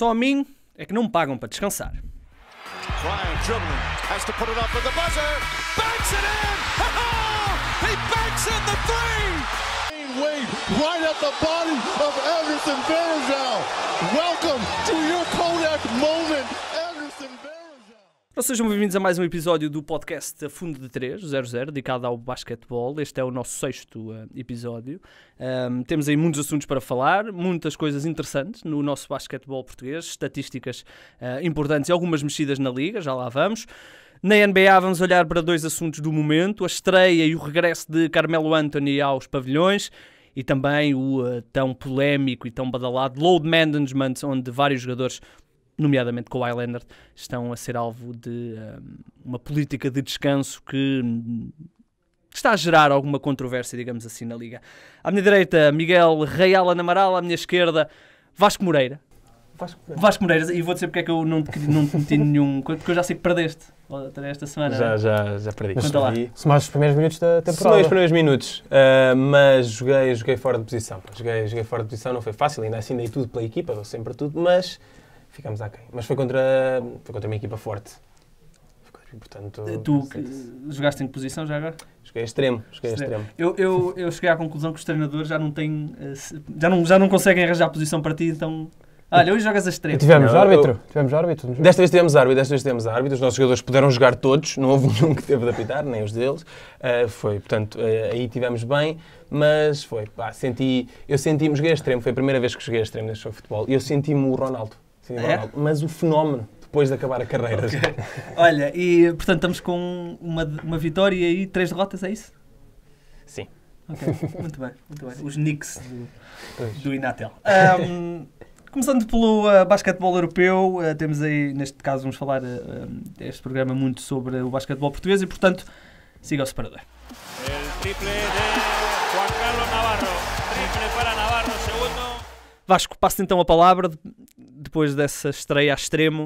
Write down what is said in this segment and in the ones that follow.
Só a mim é que não me pagam para descansar. Ryan dribbling, has to put it up with the buzzer, banks it in! Oh, he banks in the three! Wade right at the body of Everton Vanderbilt. Welcome to your Kodak moment. Então sejam bem-vindos a mais um episódio do podcast Fundo de 3, 00, dedicado ao basquetebol. Este é o nosso sexto eh, episódio. Um, temos aí muitos assuntos para falar, muitas coisas interessantes no nosso basquetebol português, estatísticas uh, importantes e algumas mexidas na liga, já lá vamos. Na NBA vamos olhar para dois assuntos do momento, a estreia e o regresso de Carmelo Anthony aos pavilhões e também o uh, tão polémico e tão badalado load management, onde vários jogadores nomeadamente com o Islanders, estão a ser alvo de um, uma política de descanso que hum, está a gerar alguma controvérsia, digamos assim, na Liga. À minha direita, Miguel Real Anamaral, à minha esquerda, Vasco Moreira. Vasco, Vasco Moreira, e vou dizer porque é que eu não te, não te meti nenhum, porque eu já sei que perdeste esta semana. Já, é? já, já perdi. Conta lá. Somaste os primeiros minutos da temporada. Somei os primeiros minutos, uh, mas joguei, joguei fora de posição. Joguei, joguei fora de posição, não foi fácil, ainda assim dei tudo pela equipa, dou sempre tudo, mas ficámos aquém. Mas foi contra, foi contra uma equipa forte. portanto, eh, tu jogaste em que posição já agora? Joguei extremo, joguei extremo. Eu, eu, eu cheguei à conclusão que os treinadores já não têm, eh, já não, já não conseguem arranjar posição para ti, então... Olha, hoje jogas a extremo. Tivemos não, árbitro, eu... tivemos árbitro. Desta vez tivemos árbitro, desta vez tivemos árbitro. Os nossos jogadores puderam jogar todos, não houve nenhum que teve de apitar, nem os deles. Uh, foi, portanto, uh, aí tivemos bem, mas foi, pá, senti, eu senti-me, joguei a extremo, foi a primeira vez que joguei a extremo neste jogo de futebol, e eu senti-me o Ronaldo. Sim, é? mas o fenómeno depois de acabar a carreira. Okay. Olha, e portanto estamos com uma, uma vitória e três derrotas, é isso? Sim. Ok, muito bem, muito bem. Os Knicks do, do Inatel. Um, começando pelo uh, basquetebol europeu, uh, temos aí, neste caso, vamos falar uh, este programa muito sobre o basquetebol português e, portanto, siga o separador. El triple de Juan Carlos Navarro. Triple para Navarro, segundo. Vasco, passo então a palavra depois dessa estreia a extremo,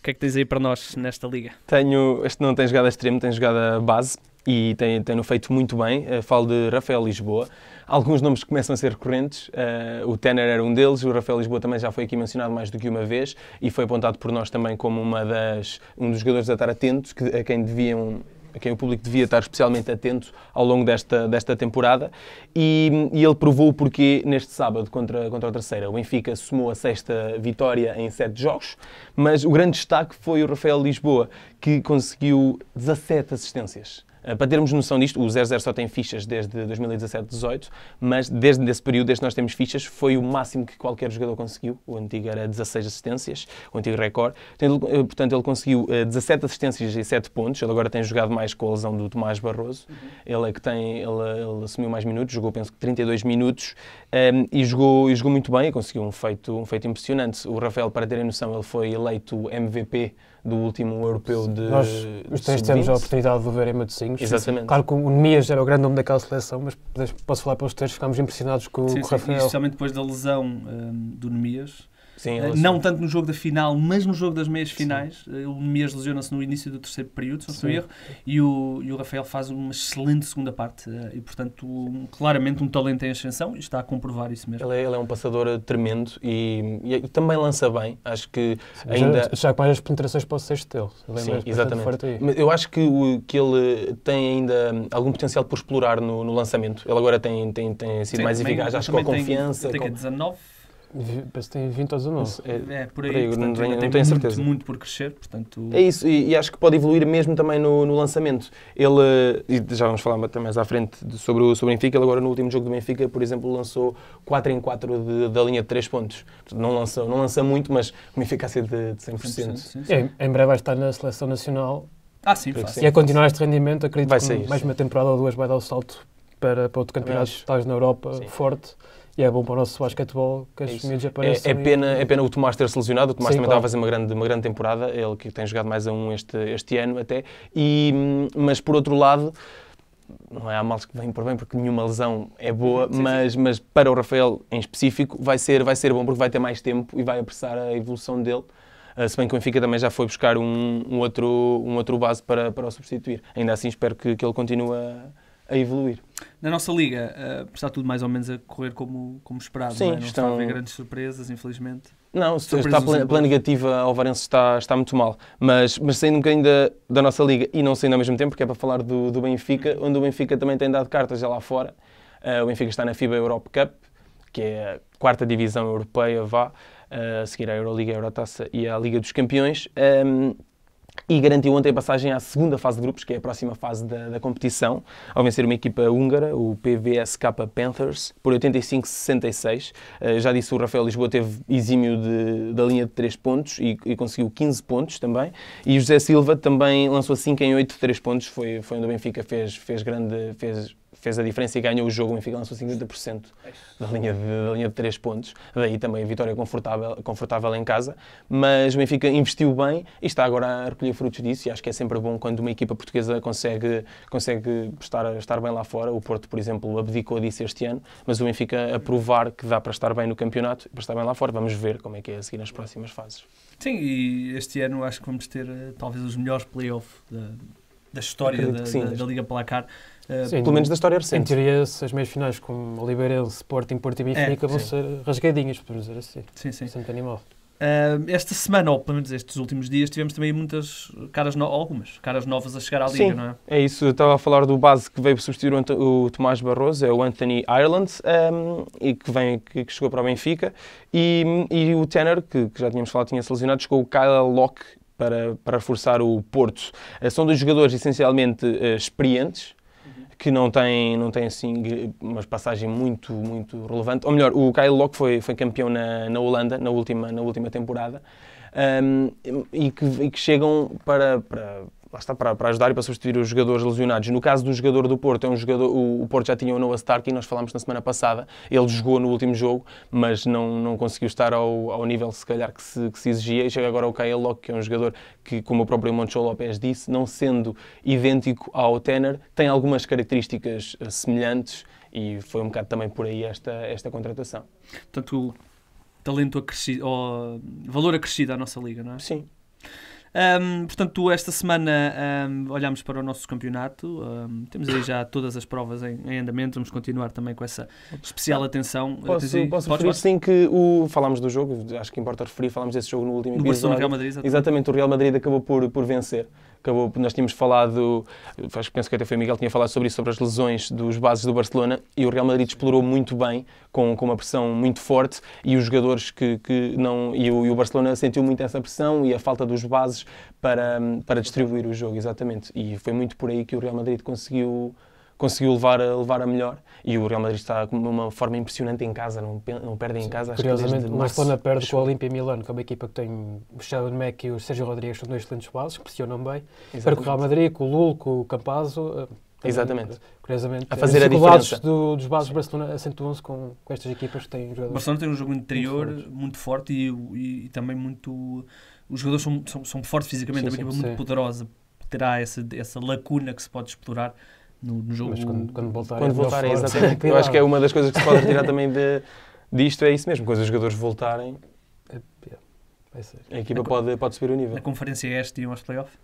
o que é que tens aí para nós nesta liga? Tenho, este não tem jogado a extremo, tem jogado a base e tem, tem feito muito bem. Eh, falo de Rafael Lisboa. Alguns nomes começam a ser recorrentes. Uh, eh, o Tenner era um deles, o Rafael Lisboa também já foi aqui mencionado mais do que uma vez e foi apontado por nós também como uma das, um dos jogadores a estar atentos, que, a quem deviam a quem o público devia estar especialmente atento ao longo desta, desta temporada. E, e ele provou o porquê neste sábado contra, contra a terceira. O Benfica somou a sexta vitória em sete jogos, mas o grande destaque foi o Rafael Lisboa, que conseguiu 17 assistências. Eh, para termos noção disto, o 00 só tem fichas desde 2017, 18, mas desde esse período, desde que nós temos fichas, foi o máximo que qualquer jogador conseguiu. O antigo era 16 assistências, o antigo recorde. Portanto, ele eh, conseguiu 17 eh, assistências e 7 pontos. Ele agora tem jogado mais com a lesão do Tomás Barroso. Uhum. Ele é que tem, ele, ele, assumiu mais minutos, jogou penso que 32 minutos um, ehm, e, jogou, e jogou muito bem e conseguiu um feito, um feito impressionante. O Rafael, para terem noção, ele foi eleito MVP do último europeu de. Nós os três temos a oportunidade de ver em Matosinhos ficámos. Exatamente. Claro que o Nemias era o grande nome daquela seleção, mas posso falar pelos três, ficámos impressionados com sim, o sim, Rafael. Especialmente depois da lesão um, do Nemias Sim, eh, não tanto no jogo da final, mas no jogo das meias finais. Sim. Eh, o Nemias lesiona-se no início do terceiro período, se não estou erro, e o, e o Rafael faz uma excelente segunda parte. Eh, e, portanto, um, claramente um talento em ascensão e está a comprovar isso mesmo. Ele é, ele é um passador tremendo e, e, e, também lança bem. Acho que Sim, ainda. Já, com as penetrações para o sexto dele. É Sim, exatamente. eu acho que, o, que ele tem ainda hum, algum potencial por explorar no, no lançamento. Ele agora tem, tem, tem sido Sim, mais eficaz, acho que com a confiança. Tem, tem com... 19 é Penso que tem 20 ou 19. É, é por aí. Por aí portanto, não tenho, não tenho muito, certeza. muito por crescer, portanto... É isso, e, e acho que pode evoluir mesmo também no, no, lançamento. Ele, e já vamos falar também mais à frente de, sobre o, sobre o Benfica, ele agora no último jogo do Benfica, por exemplo, lançou 4 em 4 de, da linha de 3 pontos. não, lançou, não lança muito, mas o Benfica de, de 100%. 100% sim, sim. É, em breve vai estar na Seleção Nacional. Ah, sim, fácil. E a continuar este rendimento, acredito vai que sair, mais sim. uma temporada ou duas vai dar o salto para, para outro campeonato, estás na Europa, sim. forte. E é bom para o nosso basquetebol que as é apareçam. É, é, pena, e... é pena o Tomás ter se lesionado. O Tomás Sim, também claro. estava a fazer uma grande, uma grande temporada. Ele que tem jogado mais a um este, este ano até. E, mas por outro lado não é há males que vêm por bem, porque nenhuma lesão é boa, sim, mas, sim. mas para o Rafael em específico vai ser, vai ser bom porque vai ter mais tempo e vai apressar a evolução dele. Uh, se bem que o Benfica também já foi buscar um, um, outro, um outro base para, para o substituir. Ainda assim, espero que, que ele continue a, a evoluir. Na nossa liga, uh, está tudo mais ou menos a correr como, como esperado, Sim, não, é? não estão... está a haver grandes surpresas, infelizmente. Não, surpresas está pela, pela negativa, Alvarense está, está muito mal. Mas, mas saindo um bocadinho da, da nossa liga e não saindo ao mesmo tempo, porque é para falar do, do Benfica, onde o Benfica também tem dado cartas já lá fora. Uh, o Benfica está na FIBA Europe Cup, que é a quarta divisão europeia, vá, uh, a seguir à Euroliga, à Eurotaça e à Liga dos Campeões. Um, ehm, e garantiu ontem a passagem à segunda fase de grupos, que é a próxima fase da, da competição, ao vencer uma equipa húngara, o PVSK Panthers, por 85-66. Eh, já disse, o Rafael Lisboa teve exímio de, da linha de 3 pontos e, e, conseguiu 15 pontos também. E José Silva também lançou 5 em 8 de 3 pontos, foi, foi onde o Benfica fez, fez grande. Fez, fez a diferença e ganhou o jogo. O Benfica lançou 50% é da linha, de, da linha de 3 pontos. Daí também a vitória confortável, confortável em casa. Mas o Benfica investiu bem e está agora a recolher frutos disso. E acho que é sempre bom quando uma equipa portuguesa consegue, consegue estar, estar bem lá fora. O Porto, por exemplo, abdicou disso este ano, mas o Benfica a provar que dá para estar bem no campeonato e para estar bem lá fora. Vamos ver como é que é a seguir nas próximas fases. Sim, e este ano acho que vamos ter eh, talvez os melhores playoffs da, da história da, da, da Liga Placar. É, sim, pelo menos da história recente. Em teoria, as meias finais com Oliveirense, Sporting, Porto e é, Benfica é, vão sim. ser rasgadinhas, podemos dizer assim. Sim, sim. Santo animal. Uh, esta semana, ou pelo menos estes últimos dias, tivemos também muitas caras, no algumas caras novas a chegar à Liga, Sim, não é? É isso, eu estava a falar do base que veio substituir o, o Tomás Barroso, é o Anthony Ireland, um, e que, vem, que, que, chegou para o Benfica, e, e o Tanner, que, que já tínhamos falado, tinha selecionado chegou o Kyle Locke para, para reforçar o Porto. Ah, são dois jogadores essencialmente uh, experientes, que não tem, não tem assim uma passagem muito, muito relevante. Ou melhor, o Kyle Locke foi, foi campeão na, na Holanda, na última, na última temporada, um, e, que, e que chegam para, para, lá está, para, para ajudar e para substituir os jogadores lesionados. No caso do jogador do Porto, é um jogador, o, o Porto já tinha o Noah Stark e nós falámos na semana passada. Ele jogou no último jogo, mas não, não conseguiu estar ao, ao nível, se calhar, que se, que se exigia. E chega agora o Kyle Locke, que é um jogador que, como o próprio Moncho López disse, não sendo idêntico ao Tanner, tem algumas características eh, semelhantes e foi um bocado também por aí esta, esta contratação. Portanto, talento acrescido, ou valor acrescido à nossa liga, não é? Sim. Um, portanto, esta semana um, olhamos para o nosso campeonato. Um, temos aí já todas as provas em, em, andamento. Vamos continuar também com essa especial atenção. Eh, posso, aí, posso referir sim que o, falámos do jogo, acho que importa referir, falámos desse jogo no último no episódio. Real Madrid, exatamente. exatamente, o Real Madrid acabou por, por vencer acabou, nós tínhamos falado, acho que penso que até foi o Miguel que tinha falado sobre isso, sobre as lesões dos bases do Barcelona, e o Real Madrid explorou muito bem, com, com uma pressão muito forte, e os jogadores que, que não. E o, e o Barcelona sentiu muito essa pressão e a falta dos bases para, para distribuir o jogo, exatamente. E foi muito por aí que o Real Madrid conseguiu conseguiu levar, levar a melhor. E o Real Madrid está de uma forma impressionante em casa, não, não perde em casa. Sim, curiosamente, o Barcelona perde com a Olimpia Milano, que é uma equipa que tem o Sheldon Mack e o Sérgio Rodrigues, são dois excelentes bases, que pressionam bem. Exatamente. Para o Real Madrid, com o Lul, com o Campazzo, eh, também, Exatamente. Eh, curiosamente, a fazer a diferença. Do, dos bases do Barcelona acentuam-se com, com estas equipas que têm jogadores. O Barcelona tem um jogo interior muito, muito forte e, e, e, também muito. Os jogadores são, são, são fortes fisicamente, é uma equipa sim. muito poderosa. Terá essa, essa lacuna que se pode explorar no, no jogo. Mas quando, quando voltar, quando é é exatamente. eu acho que é uma das coisas que se pode retirar também de, disto, é isso mesmo. Quando os jogadores voltarem, é, é, a equipa a pode, pode subir o nível. A conferência é este e aos playoffs?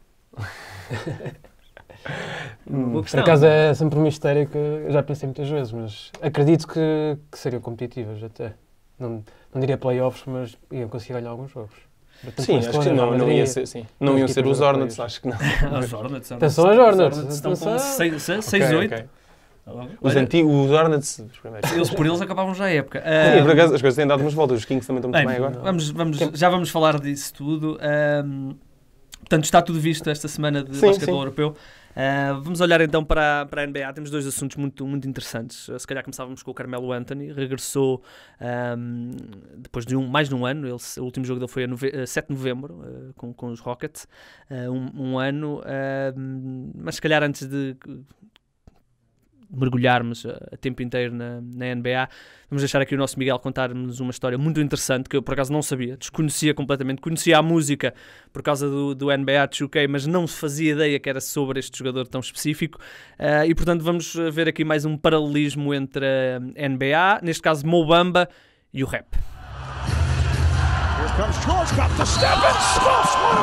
por acaso é sempre um mistério que eu já pensei muitas vezes, mas acredito que, que seriam competitivas até. Não, não diria playoffs, mas iam conseguir ganhar alguns jogos. Sim, acho que não, não ia ser, sim. Não iam ser os Hornets, acho que não. Os Hornets, só aos Hornets. Estão com 6-8. Os antigos, os Hornets, Eles por eles acabavam já a época. Uh, Sim, por acaso, as coisas têm dado umas voltas, os Kings também estão muito bem, agora. Vamos, vamos, já vamos falar disso tudo. Um, portanto, está tudo visto esta semana de sim, basquetebol europeu. Uh, vamos olhar então para, para a NBA. Temos dois assuntos muito, muito interessantes. Ah, se calhar começávamos com o Carmelo Anthony. Regressou um, depois de um, mais de um ano. Ele, o último jogo dele foi a nove, 7 ah, de novembro uh, com, com os Rockets. Um, um, ano. mas se calhar antes de mergulharmos a, tempo inteiro na, na NBA, vamos deixar aqui o nosso Miguel contar-nos uma história muito interessante que eu por acaso não sabia, desconhecia completamente. Conhecia a música por causa do, do NBA 2K, mas não fazia ideia que era sobre este jogador tão específico. Uh, e portanto, vamos ah, ver aqui mais um paralelismo entre a hum, NBA, neste caso Mobamba e o rap. step move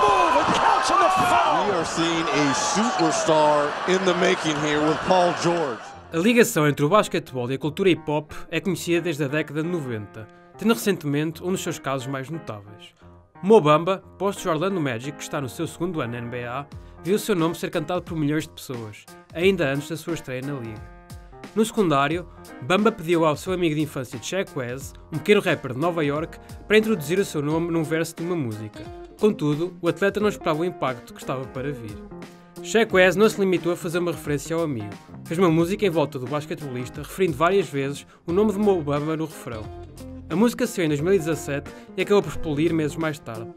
foul. We are seeing a superstar in the making here with Paul George. A ligação entre o basquetebol e a cultura hip hop é conhecida desde a década de 90, tendo recentemente um dos seus casos mais notáveis. Mobamba, posto de Orlando Magic, que está no seu segundo ano na NBA, viu o seu nome ser cantado por milhões de pessoas, ainda antes da sua estreia na liga. No secundário, Bamba pediu ao seu amigo de infância Check Wes, um pequeno rapper de Nova York, para introduzir o seu nome num verso de uma música. Contudo, o atleta não esperava o impacto que estava para vir. Checo Ez não se limitou a fazer uma referência ao amigo. Fez uma música em volta do basquetebolista, referindo várias vezes o nome de Mo Bamba no refrão. A música saiu em 2017 e acabou por polir meses mais tarde.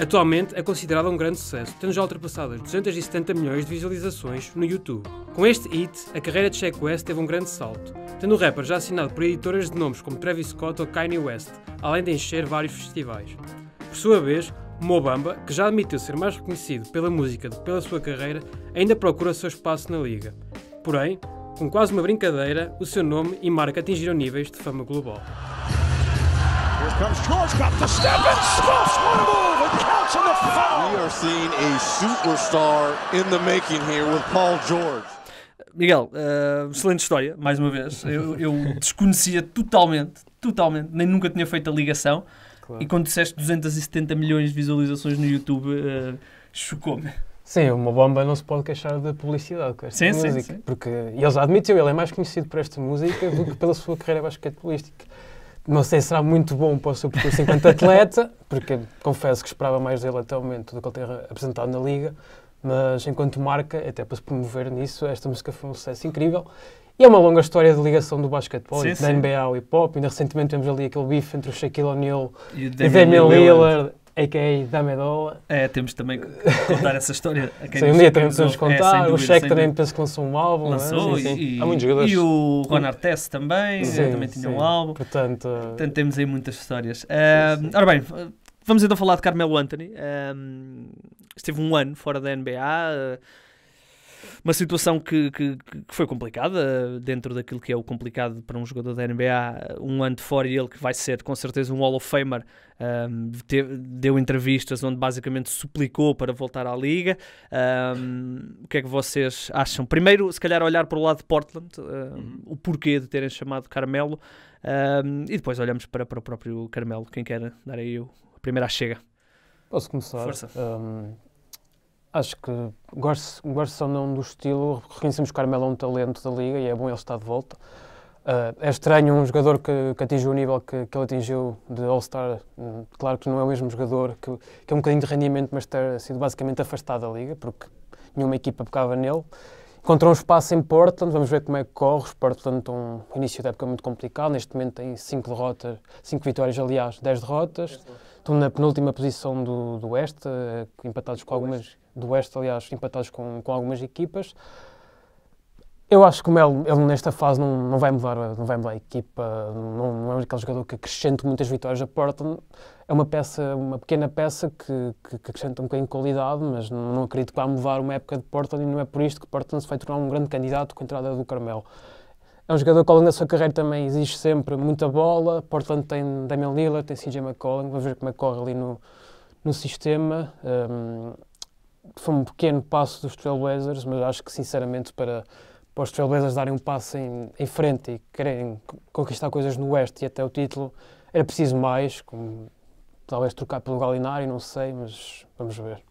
Atualmente é considerada um grande sucesso, tendo já ultrapassado as 270 milhões de visualizações no YouTube. Com este hit, a carreira de Checo West teve um grande salto, tendo o rapper já assinado por editoras de nomes como Travis Scott ou Kanye West, além de encher vários festivais. Por sua vez, Mobamba, que já admitiu ser mais reconhecido pela música do que pela sua carreira, ainda procura seu espaço na liga. Porém, com quase uma brincadeira, o seu nome e marca atingiram níveis de fama global. Miguel, uh, excelente história, mais uma vez. Eu, eu desconhecia totalmente, totalmente, nem nunca tinha feito a ligação. Claro. E quando disseste 270 milhões de visualizações no YouTube, uh, chocou-me. Sim, é uma bomba não se pode queixar da publicidade com esta sim, música. Sim, sim. Porque já admitiu, ele é mais conhecido por esta música do que pela sua carreira basquetebolística. Não sei se será muito bom para o seu percurso enquanto atleta, porque confesso que esperava mais dele até o momento do que ele tem apresentado na Liga, mas enquanto marca, até para se promover nisso, esta música foi um sucesso incrível e é uma longa história de ligação do basquetebol, sim, da NBA ao hip-hop. Ainda recentemente temos ali aquele bife entre o Shaquille O'Neal e o Damian Lillard, a.k.a. Damedola. É, temos também que contar essa história. A quem sim, um dia é, também precisamos contar. É, dúvida, o Shaq também penso que lançou um álbum. É? Lançou, é? sim, sim. E, Há muitos jogadores. E o Ron Artest também, também tinha um álbum. Portanto, eh, Portanto, temos aí muitas histórias. Uh, ora bem, vamos então falar de Carmelo Anthony. esteve um ano fora da NBA. Uh, uma situação que, que, que, foi complicada, dentro daquilo que é o complicado para um jogador da NBA, um ano de fora e ele que vai ser com certeza um Hall of Famer, um, teve, deu entrevistas onde basicamente suplicou para voltar à liga. Um, o que é que vocês acham? Primeiro, se calhar, olhar para o lado de Portland, um, uhum. o porquê de terem chamado Carmelo, e depois olhamos para, para o próprio Carmelo, quem quer dar aí o, a primeira chega. Posso começar? Força. Um, Acho que, gosto, gosto ou não do estilo, reconhecemos que o Carmelo é um talento da Liga e é bom ele estar de volta. Uh, é estranho um jogador que, que atingiu o nível que, que ele atingiu de All-Star. Hum, claro que não é o mesmo jogador, que, que é um bocadinho de rendimento, mas ter sido basicamente afastado da Liga, porque nenhuma equipa pecava nele. Encontrou um espaço em Portland, vamos ver como é que corre. Portland estão um início da época é muito complicado. Neste momento tem 5 derrotas, 5 vitórias, aliás, 10 derrotas. Estão na penúltima posição do, do Oeste, eh, empatados com algumas do Oeste, aliás, empatados com, com algumas equipas. Eu acho que o Melo, ele nesta fase não, não, vai mudar, não vai mudar a equipa, não, não é aquele jogador que acrescenta muitas vitórias a Portland. É uma peça, uma pequena peça que, que, que acrescenta um bocadinho de qualidade, mas não, não acredito que vá mudar uma época de Portland e não é por isto que Portland se vai tornar um grande candidato com a entrada do Carmelo. É um jogador que ao longo da sua carreira também exige sempre muita bola. Portland tem Damian Lillard, tem CJ McCollum, vamos ver como é que corre ali no, no sistema. Um, foi um pequeno passo dos Trailblazers, mas acho que sinceramente para, para os Trailblazers darem um passo em, em frente e quererem conquistar coisas no Oeste e até o título, era preciso mais, como, talvez trocar pelo Galinari, não sei, mas vamos ver.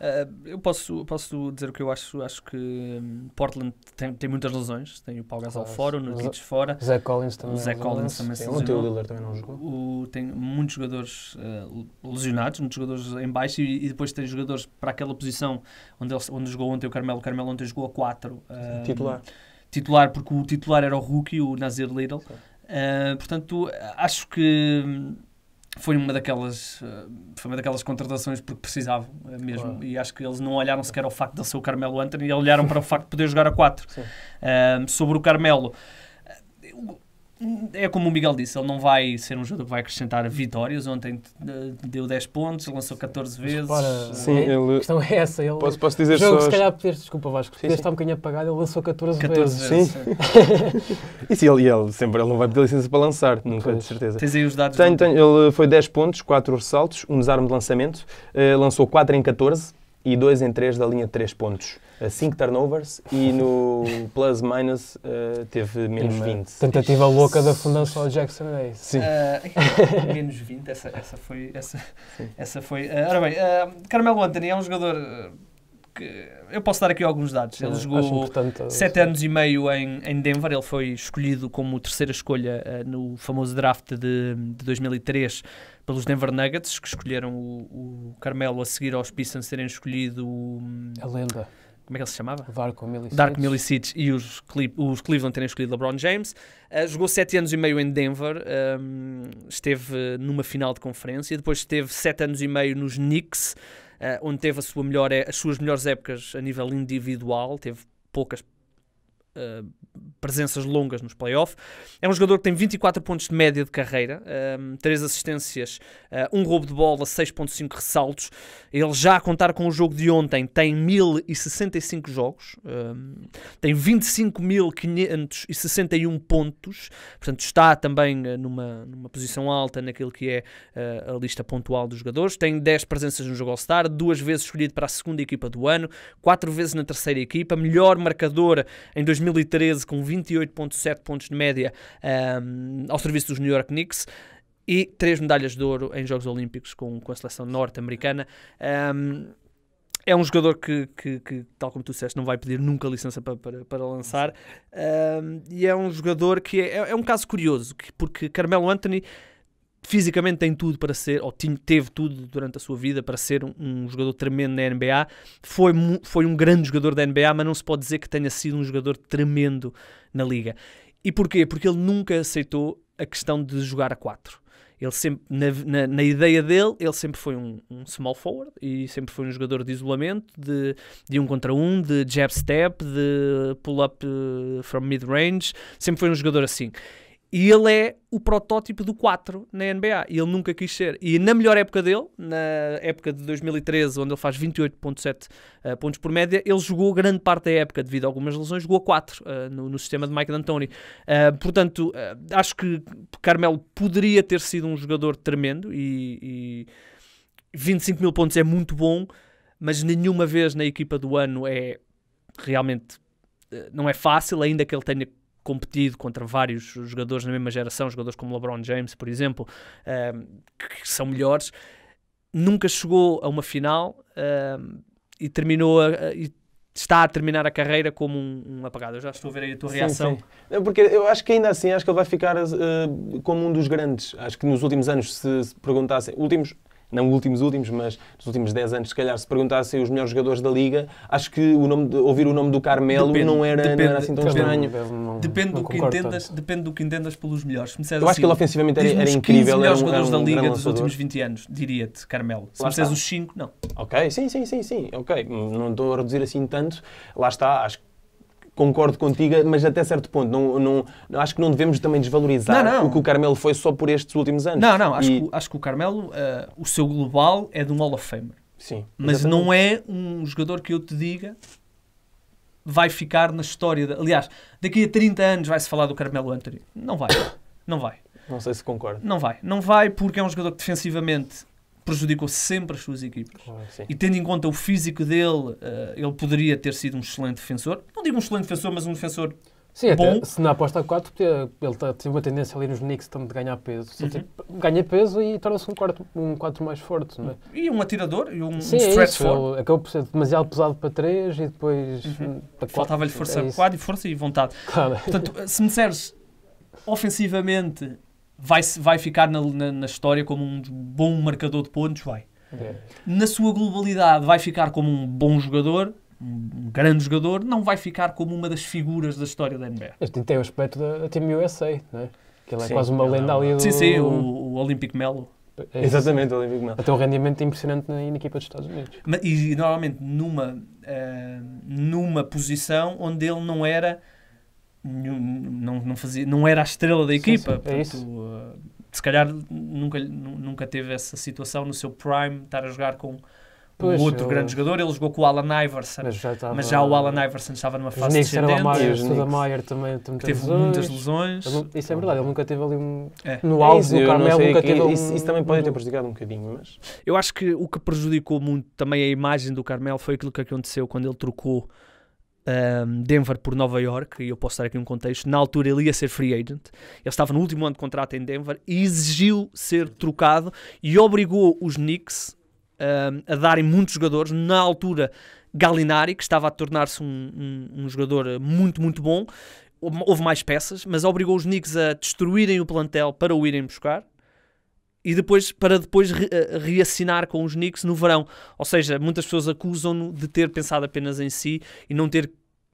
Uh, eu posso, posso dizer o que eu acho. Acho que hum, Portland tem, tem muitas lesões. Tem o Paul Gasol claro, fora, o Nurkic fora. O Zé Collins também. O Zé é Collins também se lesionou. Ontem o Lillard também não jogou. O, tem muitos jogadores uh, lesionados, muitos jogadores em baixo e, e, depois tem jogadores para aquela posição onde, ele, onde jogou ontem o Carmelo. O Carmelo ontem jogou a 4. Uh, ah, titular. Titular, porque o titular era o rookie, o Nazir Little. Uh, portanto, acho que hum, foi uma daquelas, eh, foi uma daquelas contratações porque precisavam eh, mesmo. Claro. E acho que eles não olharam sequer ao facto de ser o Carmelo Anthony, olharam para o facto de poder jogar a 4. Um, eh, sobre o Carmelo é como o Miguel disse, ele não vai ser um jogador que vai acrescentar vitórias. Ontem eh, deu 10 pontos, lançou 14 vezes. Para, sim, é, ele... A questão é essa. Ele, posso, posso dizer jogo, só... se calhar, podias, desculpa Vasco, podias está um bocadinho apagado, ele lançou 14, 14 vezes. vezes. Sim. e se ele, ele, sempre, ele não vai pedir licença para lançar, nunca, de certeza. Tens aí os dados? Tenho, tenho. Ele foi 10 pontos, 4 ressaltos, um desarme de lançamento, uh, lançou 4 em 14 e 2 em 3 da linha de 3 pontos. 5 turnovers e no plus-minus uh, eh, teve menos e 20. Tentativa louca da Fundação Jackson Day. Sim. Uh, menos 20, essa, essa foi. Essa, essa foi uh, ora bem, Carmelo Anthony é um jogador. que Eu posso dar aqui alguns dados. Ele jogou 7 anos e meio em, em Denver. Ele foi escolhido como terceira escolha no famoso draft de, de 2003 pelos Denver Nuggets, que escolheram o, o Carmelo a seguir aos Pistons terem escolhido o, a lenda. Como é que ele se chamava? Darko Milicic. Dark Milicic e os, os Cleveland terem escolhido LeBron James. Uh, jogou sete anos e meio em Denver, um, ehm, esteve numa final de conferência, depois esteve sete anos e meio nos Knicks, uh, onde teve sua melhor, as suas melhores épocas a nível individual, teve poucas uh, presenças longas nos playoffs. É um jogador que tem 24 pontos de média de carreira, um, ehm, 3 assistências, eh, um roubo de bola, 6.5 ressaltos. Ele já a contar com o jogo de ontem tem 1065 jogos, um, tem 25.561 pontos, portanto está também eh, numa, numa posição alta naquilo que é eh, a lista pontual dos jogadores. Tem 10 presenças no jogo All-Star, duas vezes escolhido para a segunda equipa do ano, quatro vezes na terceira equipa, melhor marcador em 2013 com 28,7 pontos de média um, ao serviço dos New York Knicks e três medalhas de ouro em Jogos Olímpicos com, com a seleção norte-americana. Um, é um jogador que, que, que, tal como tu disseste, não vai pedir nunca licença para, para, para lançar. Um, e é um jogador que é, é, é um caso curioso, que, porque Carmelo Anthony fisicamente tem tudo para ser, ou teve tudo durante a sua vida para ser um, um jogador tremendo na NBA. Foi, foi um grande jogador da NBA, mas não se pode dizer que tenha sido um jogador tremendo na liga. E porquê? Porque ele nunca aceitou a questão de jogar a 4. Ele sempre, na, na, na, ideia dele, ele sempre foi um, um, small forward e sempre foi um jogador de isolamento, de, de um contra um, de jab step, de pull up uh, from mid range. Sempre foi um jogador assim. E ele é o protótipo do 4 na NBA. E ele nunca quis ser. E na melhor época dele, na época de 2013, onde ele faz 28,7 uh, eh, pontos por média, ele jogou grande parte da época, devido a algumas lesões, jogou 4 uh, eh, no, no, sistema de Mike D'Antoni. Uh, portanto, acho que Carmelo poderia ter sido um jogador tremendo e, e 25 mil pontos é muito bom, mas nenhuma vez na equipa do ano é realmente não é fácil, ainda que ele tenha competido contra vários jogadores na mesma geração, jogadores como LeBron James, por exemplo, ehm, que, são melhores. Nunca chegou a uma final ehm, e terminou a, e está a terminar a carreira como um, um apagado. Eu já estou a ver aí a tua sim, reação. Sim. Porque eu acho que ainda assim, acho que ele vai ficar uh, como um dos grandes. Acho que nos últimos anos, se, se perguntassem, últimos não últimos últimos, mas dos últimos 10 anos, se calhar, se perguntassem os melhores jogadores da Liga, acho que o nome de, ouvir o nome do Carmelo depende, não, era, depende, não era assim tão estranho. Depende, do que entendas, depende do que entendas pelos melhores. Eu acho que ele assim, ofensivamente era, era incrível. Os melhores jogadores um, da Liga dos últimos 20 anos, diria-te, Carmelo. Se me os 5, não. Ok, sim, sim, sim, sim. Ok, não estou a reduzir assim tanto. Lá está, acho que concordo contigo, mas até certo ponto. Não, não, acho que não devemos também desvalorizar não, não. o que o Carmelo foi só por estes últimos anos. Não, não, acho, e... que, acho que o Carmelo, uh, o seu global é de um Hall of Famer. Sim. Mas exatamente. não é um jogador que eu te diga vai ficar na história. De... Aliás, daqui a 30 anos vai-se falar do Carmelo Anthony. Não vai. Não vai. Não sei se concordo. Não vai. Não vai porque é um jogador que defensivamente prejudicou sempre as suas equipas. Ah, e tendo em conta o físico dele, eh, ele poderia ter sido um excelente defensor. Não digo um excelente defensor, mas um defensor Sim, bom. Até, se na aposta 4, ele tá, teve uma tendência ali nos Knicks também de ganhar peso. Uhum. Tipo, ganha peso e torna-se um 4 um quatro mais forte. Não é? E um atirador e um, Sim, um é stretch é forte. Acabou por ser demasiado pesado para 3 e depois uhum. Faltava-lhe força, é e força e vontade. Claro. Portanto, se me disseres ofensivamente vai, vai ficar na, na, na, história como um bom marcador de pontos, vai. É. Na sua globalidade, vai ficar como um bom jogador, um grande jogador, não vai ficar como uma das figuras da história da NBA. Este tem o aspecto da, da Team USA, é? Que ele é sim, quase uma é lenda ali do... Sim, sim, o, o Olympic Melo. É Exatamente, o Olympic Melo. Até um rendimento impressionante na, na, equipa dos Estados Unidos. Mas, e, normalmente numa, uh, numa posição onde ele não era não, não, fazia, não era a estrela da equipa. Sim, sim, é portanto, é se calhar nunca, nunca teve essa situação no seu prime, estar a jogar com pois, outro eu... grande jogador. Ele jogou com o Alan Iverson, mas já, estava... mas já o Alan Iverson estava numa fase de descendente. Mayer, os Mayer também, também teve lesões. muitas lesões. isso é verdade, ele nunca teve ali um... É. No é alvo do Carmelo, nunca teve um... isso, isso, também pode ter prejudicado um bocadinho, mas... Eu acho que o que prejudicou muito também a imagem do Carmelo foi aquilo que aconteceu quando ele trocou um, Denver por Nova York, e eu posso dar aqui um contexto, na altura ele ia ser free agent, ele estava no último ano de contrato em Denver e exigiu ser trocado e obrigou os Knicks um, a darem muitos jogadores, na altura Galinari, que estava a tornar-se um, um, um jogador muito, muito bom, houve mais peças, mas obrigou os Knicks a destruírem o plantel para o irem buscar e depois para depois re eh, reassinar com os Knicks no verão. Ou seja, muitas pessoas acusam-no de ter pensado apenas em si e não ter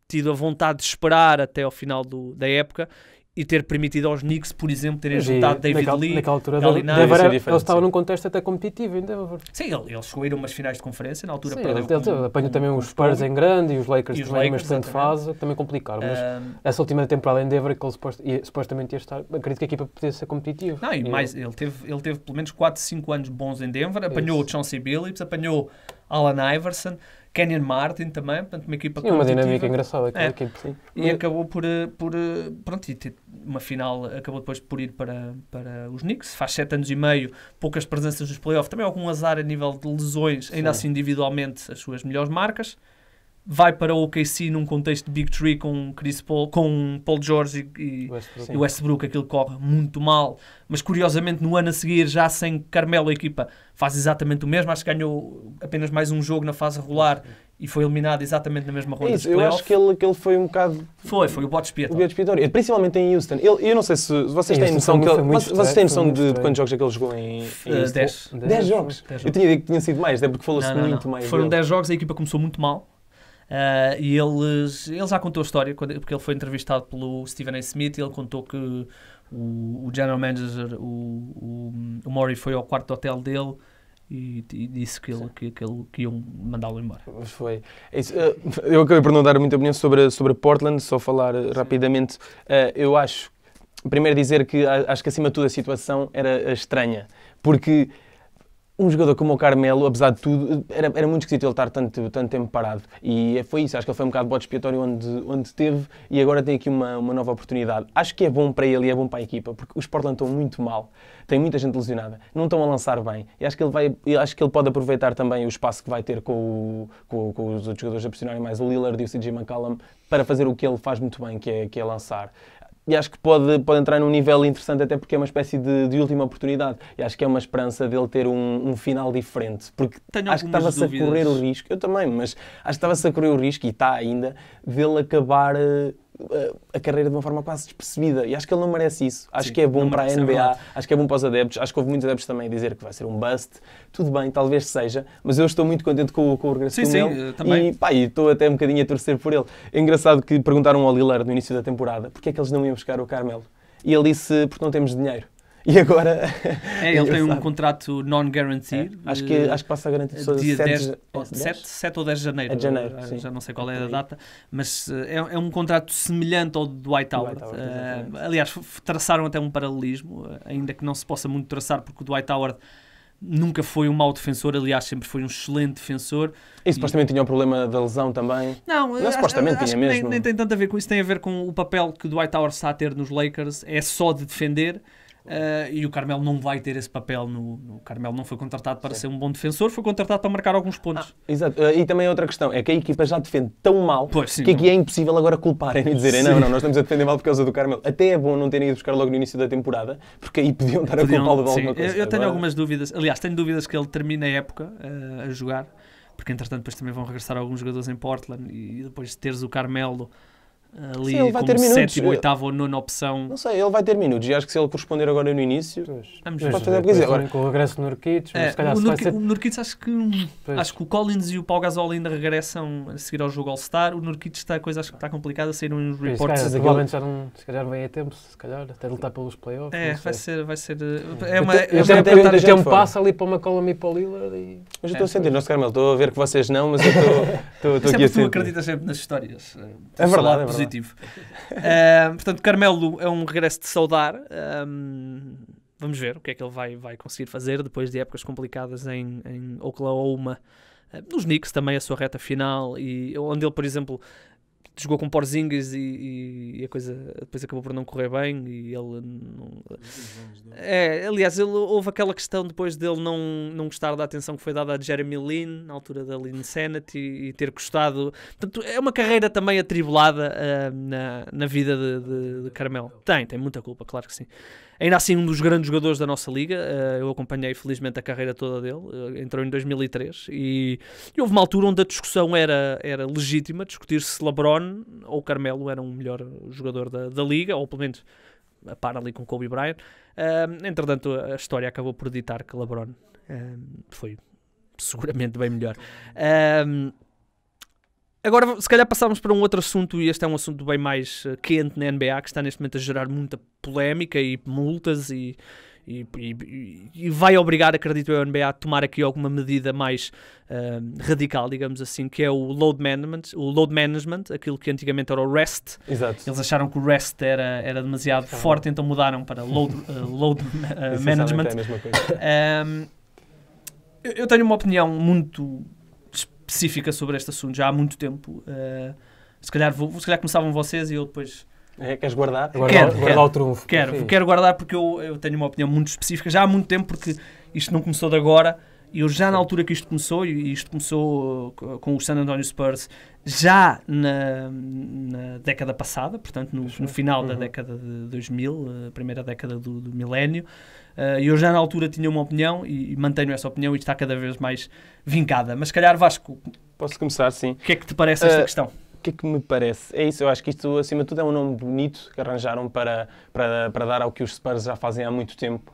tido a vontade de esperar até ao final do, da época e ter permitido aos Knicks, por exemplo, terem juntado David naquela, Lee. Naquela altura, é ele estava num contexto até competitivo em Denver. Sim, ele, ele chegou a ir a umas finais de conferência, na altura para Ele, ele, apanhou também os Spurs em grande e os Lakers e os também numa excelente fase, que também complicaram. Mas um, essa última temporada em Denver, que ele supostamente ia estar, acredito que a equipa podia ser competitiva. Não, e, e mais, ele teve, ele teve pelo menos 4, 5 anos bons em Denver, apanhou isso. o Chauncey Billups, apanhou Alan Iverson Kenyon Martin também, portanto, uma equipa Sim, uma dinâmica engraçada aquela é. equipa, sim. E Mas... acabou por, eh, por eh, pronto, e uma final acabou depois por ir para, para os Knicks, faz sete anos e meio, poucas presenças nos playoffs, também algum azar a nível de lesões, ainda sim. assim individualmente as suas melhores marcas, vai para o OKC num contexto de Big Three com Chris Paul, com Paul George e, Westbrook. e Westbrook, aquilo corre muito mal. Mas curiosamente, no ano a seguir, já sem Carmelo, a equipa faz exatamente o mesmo. Acho que ganhou apenas mais um jogo na fase regular e foi eliminado exatamente na mesma é ronda. Isso, eu acho que ele, que ele foi um bocado. Foi, foi o bote expiatório. O tá. Principalmente em Houston. Ele, eu não sei se vocês têm noção, que ele, vocês, têm noção de, de, quantos jogos é que ele jogou em. em 10 jogos. Eu tinha dito que tinha sido mais, é porque falou-se muito não. mais. Foram 10 jogos, a equipa começou muito mal. Uh, e eles, ele já contou a história, quando, porque ele foi entrevistado pelo Stephen A. Smith e ele contou que o, o general manager, o, o, o Maury, foi ao quarto hotel dele e, e, disse que, ele, que, que, ele, que iam mandá-lo embora. Foi. Isso, eh, eu acabei por não dar muita opinião sobre, sobre Portland, só falar eh, Sim. rapidamente. Eu acho, primeiro dizer que acho que acima de tudo a situação era estranha, porque um jogador como o Carmelo, apesar de tudo, era, era muito esquisito ele estar tanto, tanto tempo parado. E é, foi isso, acho que ele foi um bocado bode expiatório onde, onde teve e agora tem aqui uma, uma nova oportunidade. Acho que é bom para ele e é bom para a equipa, porque os Portland estão muito mal, tem muita gente lesionada, não estão a lançar bem. E acho que ele, vai, acho que ele pode aproveitar também o espaço que vai ter com, o, com, com os outros jogadores a pressionarem mais o Lillard e o CJ McCallum para fazer o que ele faz muito bem, que é, que é lançar e acho que pode, pode entrar num nível interessante, até porque é uma espécie de, de última oportunidade. E acho que é uma esperança dele ter um, um final diferente. Porque Tenho acho que estava-se a correr o risco, eu também, mas acho que estava-se a correr o risco, e está ainda, dele acabar. Uh, a carreira de uma forma quase despercebida e acho que ele não merece isso. Acho Sim, que é bom para a é NBA, acho que é bom para os adeptos. Acho que houve muitos adeptos também a dizer que vai ser um bust. Tudo bem, talvez seja, mas eu estou muito contente com, com o regresso sim, do sim, eh, também. e pá, estou até um bocadinho a torcer por ele. É engraçado que perguntaram ao Lillard no início da temporada porque é que eles não iam buscar o Carmelo e ele disse porque não temos dinheiro e agora. É, é, ele tem um contrato non-guaranteed. É. Acho, que, é, acho que passa a garantir eh, dia 7, 10, 7, 7 ou 10 de janeiro. É de janeiro eh, já não sei qual é, é a data, mas eh, é, é um contrato semelhante ao de Dwight Howard. uh, aliás, traçaram até um paralelismo, ainda que não se possa muito traçar, porque o Dwight Howard nunca foi um mau defensor, aliás, sempre foi um excelente defensor. E supostamente e... tinha o um problema da lesão também? Não, não supostamente tinha mesmo. Nem, nem, tem tanto a ver com isso, tem a ver com o papel que o Dwight Howard está a ter nos Lakers, é só de defender. Uh, e o Carmelo não vai ter esse papel. No, no Carmelo não foi contratado para Sim. ser um bom defensor, foi contratado para marcar alguns pontos. Ah, exato. Uh, e também outra questão é que a equipa já defende tão mal pois, que aqui não. é impossível agora culparem e dizerem não, não, nós estamos a defender mal por causa do Carmelo. Até é bom não terem ido buscar logo no início da temporada, porque aí podiam estar podiam, a culpá-lo de alguma sim. coisa. Eu, eu tenho agora. algumas dúvidas, aliás, tenho dúvidas que ele termine a época uh, a jogar, porque entretanto depois também vão regressar alguns jogadores em Portland e depois teres o Carmelo ah, ali Sim, ele vai ter minutos. sétimo, oitavo ou nona opção. Não sei, ele vai ter minutos e acho que se ele corresponder agora no início, pois. vamos ver. Pode fazer agora. Com o regresso do Nurkic, é, se calhar o, se Nurk, ser... o Nurkic acho que pois. acho que o Collins e o Paul Gasol ainda regressam a seguir ao jogo All-Star. O Nurkic está a coisa acho que está complicada, saíram uns reports. Se calhar, daquele... já não, se calhar vem a tempo, se calhar, até lutar pelos playoffs. É, vai ser, vai ser eh, é uma é eu, eu, tá tenho um passo ali para uma McCollum e para o Lillard e... Mas eu estou é, a sentir, não se Carmelo, estou a ver que vocês não, mas eu estou é aqui a sentir. Tu acreditas sempre nas histórias. Eh, é verdade, é verdade positivo. uh, portanto, Carmelo é um regresso de saudar. vamos ver o que é que ele vai, vai conseguir fazer depois de épocas complicadas em, em Oklahoma. Uh, nos Knicks também a sua reta final, e onde ele, por exemplo, jogou com Porzingis e, e, a coisa depois acabou por não correr bem e ele não... é, aliás ele, houve aquela questão depois dele não, não gostar da atenção que foi dada a Jeremy Lin na altura da Lin Senate e, ter gostado portanto é uma carreira também atribulada uh, na, na vida de, de, de tem, tem muita culpa, claro que sim ainda assim um dos grandes jogadores da nossa liga. Eh, eu acompanhei felizmente a carreira toda dele. Eh, entrou em 2003 e, e houve uma altura onde a discussão era, era legítima, discutir se LeBron ou Carmelo era o um melhor jogador da, da liga, ou pelo menos a par ali com Kobe Bryant. Uh, entretanto, a história acabou por ditar que LeBron uh, foi seguramente bem melhor. Uh, Agora, se calhar passávamos para um outro assunto, e este é um assunto bem mais eh, quente na NBA, que está neste momento a gerar muita polémica e multas e, e, e, e, vai obrigar, acredito eu, a NBA a tomar aqui alguma medida mais uh, radical, digamos assim, que é o load management, o load management, aquilo que antigamente era o rest. Exato. Eles acharam que o rest era, era demasiado Exato. forte, então mudaram para load, uh, load uh, management. É a mesma coisa. Um, ehm, eu tenho uma opinião muito específica sobre este assunto já há muito tempo. Uh, se, calhar vou, se calhar começavam vocês e eu depois. É, queres guardar? Quero, guardar, quero, guardar o trunfo. Quero, quero guardar porque eu, eu tenho uma opinião muito específica já há muito tempo, porque isto não começou de agora. Eu já na altura que isto começou, e isto começou uh, com o San Antonio Spurs já na, na década passada, portanto no, no final uhum. da década de 2000, a uh, primeira década do, do milénio, uh, eu já na altura tinha uma opinião e, mantenho essa opinião e está cada vez mais vincada. Mas se calhar Vasco... Posso começar, sim. O que é que te parece uh, esta questão? que é que me parece? É isso, eu acho que isto, acima de tudo, é um nome bonito que arranjaram para, para, para dar ao que os Spurs já fazem há muito tempo.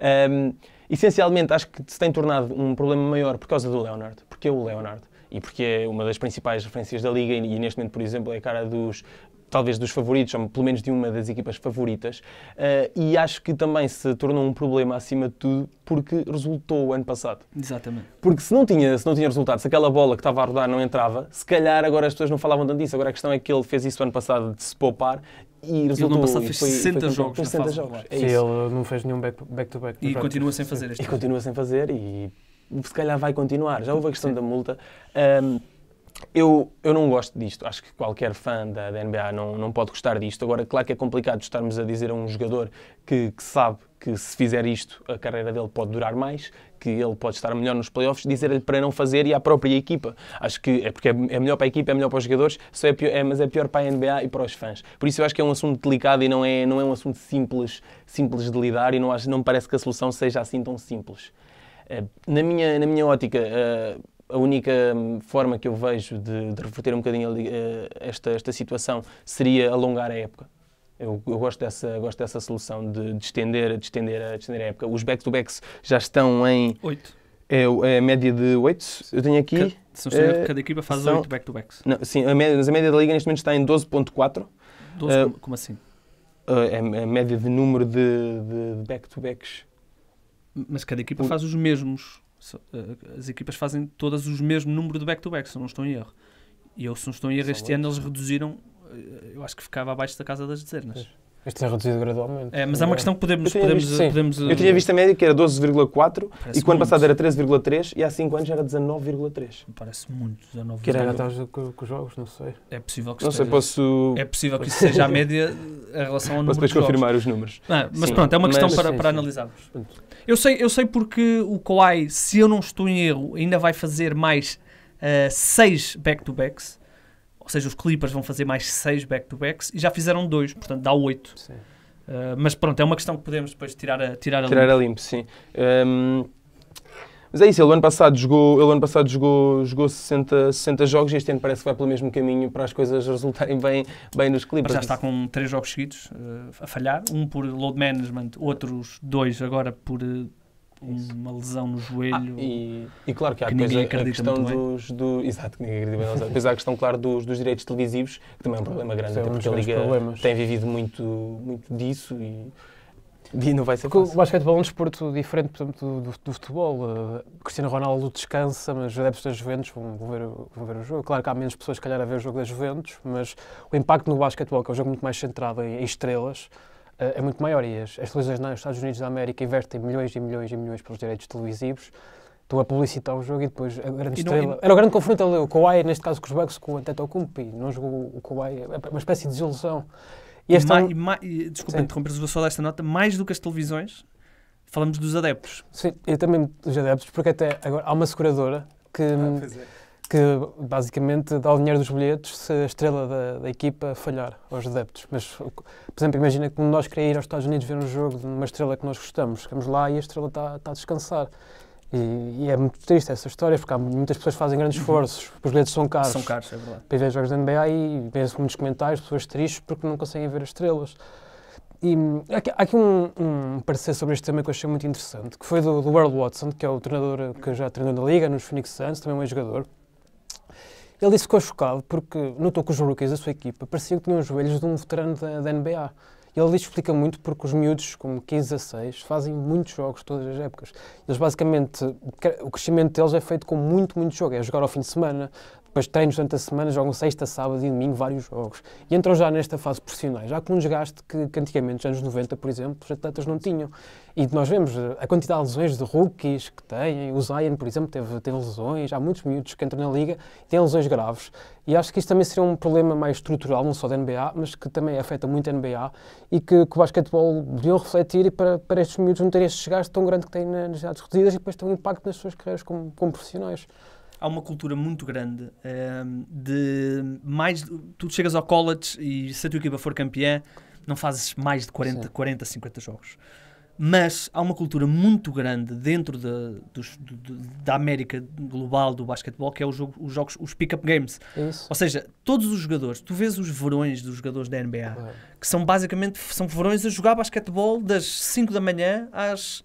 um, Essencialmente, acho que se tem tornado um problema maior por causa do Leonard. Porque é o Leonard. E porque é uma das principais referências da Liga e, neste momento, por exemplo, é a cara dos, talvez dos favoritos, ou pelo menos de uma das equipas favoritas, uh, e acho que também se tornou um problema acima de tudo porque resultou o ano passado. Exatamente. Porque se não tinha, se não tinha resultado, se aquela bola que estava a rodar não entrava, se calhar agora as pessoas não falavam tanto disso. Agora a questão é que ele fez isso ano passado de se poupar e resultou. Ele no passado fez foi, 60 jogos. Fez 60 jogos. É ele não fez nenhum back-to-back. Back e continua sem fazer este E continua sem fazer e se calhar vai continuar. Já houve a questão Sim. da multa. Um, eu, eu não gosto disto. Acho que qualquer fã da, da, NBA não, não pode gostar disto. Agora, claro que é complicado estarmos a dizer a um jogador que, que sabe que se fizer isto a carreira dele pode durar mais, que ele pode estar melhor nos playoffs, dizer-lhe para não fazer e à própria equipa. Acho que é porque é, é melhor para a equipa, é melhor para os jogadores, só é, pior, é mas é pior para a NBA e para os fãs. Por isso eu acho que é um assunto delicado e não é, não é um assunto simples, simples de lidar e não, acho, não me parece que a solução seja assim tão simples. Eh, na minha, na minha ótica, eh, a única forma que eu vejo de, de reverter um bocadinho eh, esta, esta situação seria alongar a época eu, eu, gosto, dessa, gosto dessa solução de, de, estender, de, estender, a, de estender a época. Os back-to-backs já estão em. oito É, é a média de 8. Eu tenho aqui. Que, se não eh, cada equipa faz são, 8 back-to-backs. Não, sim, a média, mas a média da liga neste momento está em 12,4. 12, uh, como assim? Eh, é uh, é a, a média de número de, de, de back-to-backs. Mas cada equipa o... faz os mesmos. Eh, as equipas fazem todas o mesmo número de back-to-backs, se não estou em erro. E eu, se não estou em erro, este ano eles reduziram eh, eu acho que ficava abaixo da casa das dezenas. Pois. Isto é reduzido gradualmente. É, mas é uma questão que podemos. Eu podemos, visto, podemos eu tinha eh, visto a média que era 12,4 e quando passado era 13,3 e há 5 anos era 19,3. Parece muito, 19,3. Que era a com, os jogos, não sei. É possível que, não esteja, sei, posso... é possível que isso seja a média em relação ao posso número. Posso depois de confirmar os números. É, mas sim. pronto, é uma questão mas, para, para analisarmos. Eu sei, eu sei porque o Kawhi, se eu não estou em erro, ainda vai fazer mais 6 uh, eh, back-to-backs ou seja, os Clippers vão fazer mais seis back-to-backs e já fizeram dois, portanto dá oito. Uh, mas pronto, é uma questão que podemos depois tirar a, tirar a tirar limpo. a limpo, sim. Um, mas é isso, ele ano passado jogou, ele ano passado jogou, jogou 60, 60 jogos e este ano parece que vai pelo mesmo caminho para as coisas resultarem bem, bem nos Clippers. já está com três jogos seguidos uh, a falhar, um por load management, outros dois agora por uma lesão no joelho. Ah, e, e, claro que há que depois a, a questão dos. Do, exato, que ninguém acredita bem. Depois há a questão, claro, dos, dos direitos televisivos, que também é um problema grande, é até porque a Liga problemas. tem vivido muito, muito disso e. E não vai ser fácil. O basquetebol é um desporto diferente portanto, do, do, do futebol. Uh, Cristiano Ronaldo descansa, mas os adeptos das Juventus vão, vão, ver, vão ver o jogo. Claro que há menos pessoas, se calhar, a ver o jogo das Juventus, mas o impacto no basquetebol, que é um jogo muito mais centrado em, em estrelas, eh, é muito maior e as, as televisões nos Estados Unidos da América investem milhões e milhões e milhões pelos direitos televisivos Estou a publicitar o jogo e depois a grande não, estrela... Era o grande confronto ali, o Kawhi, neste caso com os Bucks, com o Antetokounmpo, não jogou o Kawhi, é uma espécie de desilusão. E esta... Ma, ma, desculpa interromper-vos, vou só dar esta nota, mais do que as televisões, falamos dos adeptos. Sim, eu também dos adeptos, porque até agora há uma seguradora que... Ah, que basicamente dá o dinheiro dos bilhetes se a estrela da, da equipa falhar aos adeptos. Mas, por exemplo, imagina que nós queremos ir aos Estados Unidos ver um jogo de uma estrela que nós gostamos, chegamos lá e a estrela está tá a descansar. E, e, é muito triste essa história, porque há, muitas pessoas fazem grandes uhum. esforços, os bilhetes são caros. São caros, é verdade. Para ver jogos da NBA e vê-se muitos comentários, pessoas tristes porque não conseguem ver as estrelas. E hum, há aqui um, um, parecer sobre este tema que eu achei muito interessante, que foi do, do Earl Watson, que é o treinador que já treinou na Liga, nos Phoenix Suns, também é um jogador ele disse que ficou chocado porque notou que os rookies da sua equipa pareciam que tinham os joelhos de um veterano da, da NBA. Ele lhe explica muito porque os miúdos, como 15 a 6, fazem muitos jogos todas as épocas. Eles basicamente, o crescimento deles é feito com muito, muito jogo. É jogar ao fim de semana, depois treinos durante a semana, jogam sexta, sábado e domingo vários jogos. E entram já nesta fase profissional, já com um desgaste que, que antigamente, nos anos 90, por exemplo, os atletas não tinham. E nós vemos eh, a quantidade de lesões de rookies que têm. O Zion, por exemplo, teve, teve lesões. Há muitos miúdos que entram na liga e têm lesões graves. E acho que isso também seria um problema mais estrutural, não só da NBA, mas que também afeta muito a NBA e que, que o basquetebol deviam refletir para, para estes miúdos não terem este desgaste tão grande que têm nas idades reduzidas e depois ter um impacto nas suas carreiras como, como profissionais há uma cultura muito grande um, ehm, de mais. Tu chegas ao college e se a tua equipa for campeã, não fazes mais de 40, 40 50 jogos. Mas há uma cultura muito grande dentro de, dos, de, da América global do basquetebol que é o jogo, os jogos, os pick-up games. Isso. Ou seja, todos os jogadores, tu vês os verões dos jogadores da NBA, é. que são basicamente são verões a jogar basquetebol das 5 da manhã às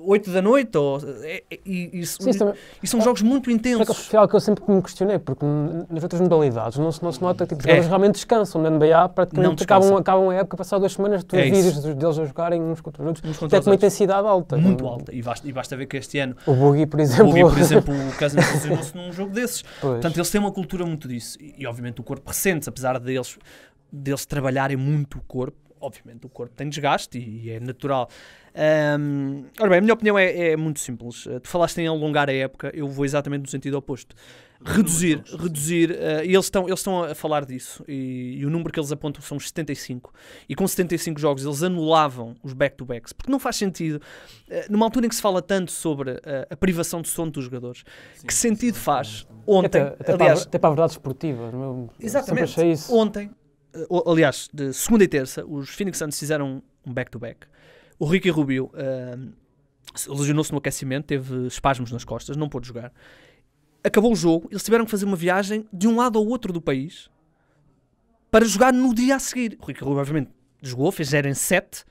8 da noite ou, é, é, e, e, e, Sim, um, e são jogos muito é intensos. É algo que eu sempre me questionei, porque nas outras modalidades não se, não se nota que tipo, os é. jogadores realmente descansam. Na NBA praticamente acabam, acabam a época, passar duas semanas, tu é vídeos deles a jogarem uns contra os outros, até com uma intensidade alta. Muito um, alta. E basta, e basta ver que este ano... O Boogie, por exemplo... O Boogie, por exemplo, o Cousins lesionou-se num jogo desses. Pois. Portanto, eles têm uma cultura muito disso. E, obviamente o corpo recente, apesar deles, deles trabalharem muito o corpo, obviamente o corpo tem desgaste e, e é natural um, ora bem, a minha opinião é, é, muito simples. Eh, tu falaste em alongar a época, eu vou exatamente no sentido oposto. É reduzir, reduzir, reduzir uh, e eles estão eles estão a falar disso. E, e, o número que eles apontam são os 75. E com 75 jogos eles anulavam os back-to-backs, porque não faz sentido. Uh, numa altura em que se fala tanto sobre uh, a privação de sono dos jogadores, Sim, que sentido faz ontem? Até, até, aliás, para, até para a verdade esportiva, é? exatamente. Ontem, aliás, de segunda e terça, os Phoenix Suns fizeram um back-to-back. back to back o Ricky Rubio uh, lesionou-se no aquecimento, teve espasmos nas costas, não pôde jogar. Acabou o jogo, eles tiveram que fazer uma viagem de um lado ao outro do país para jogar no dia a seguir. O Ricky Rubio, obviamente, jogou, fez 0 em 7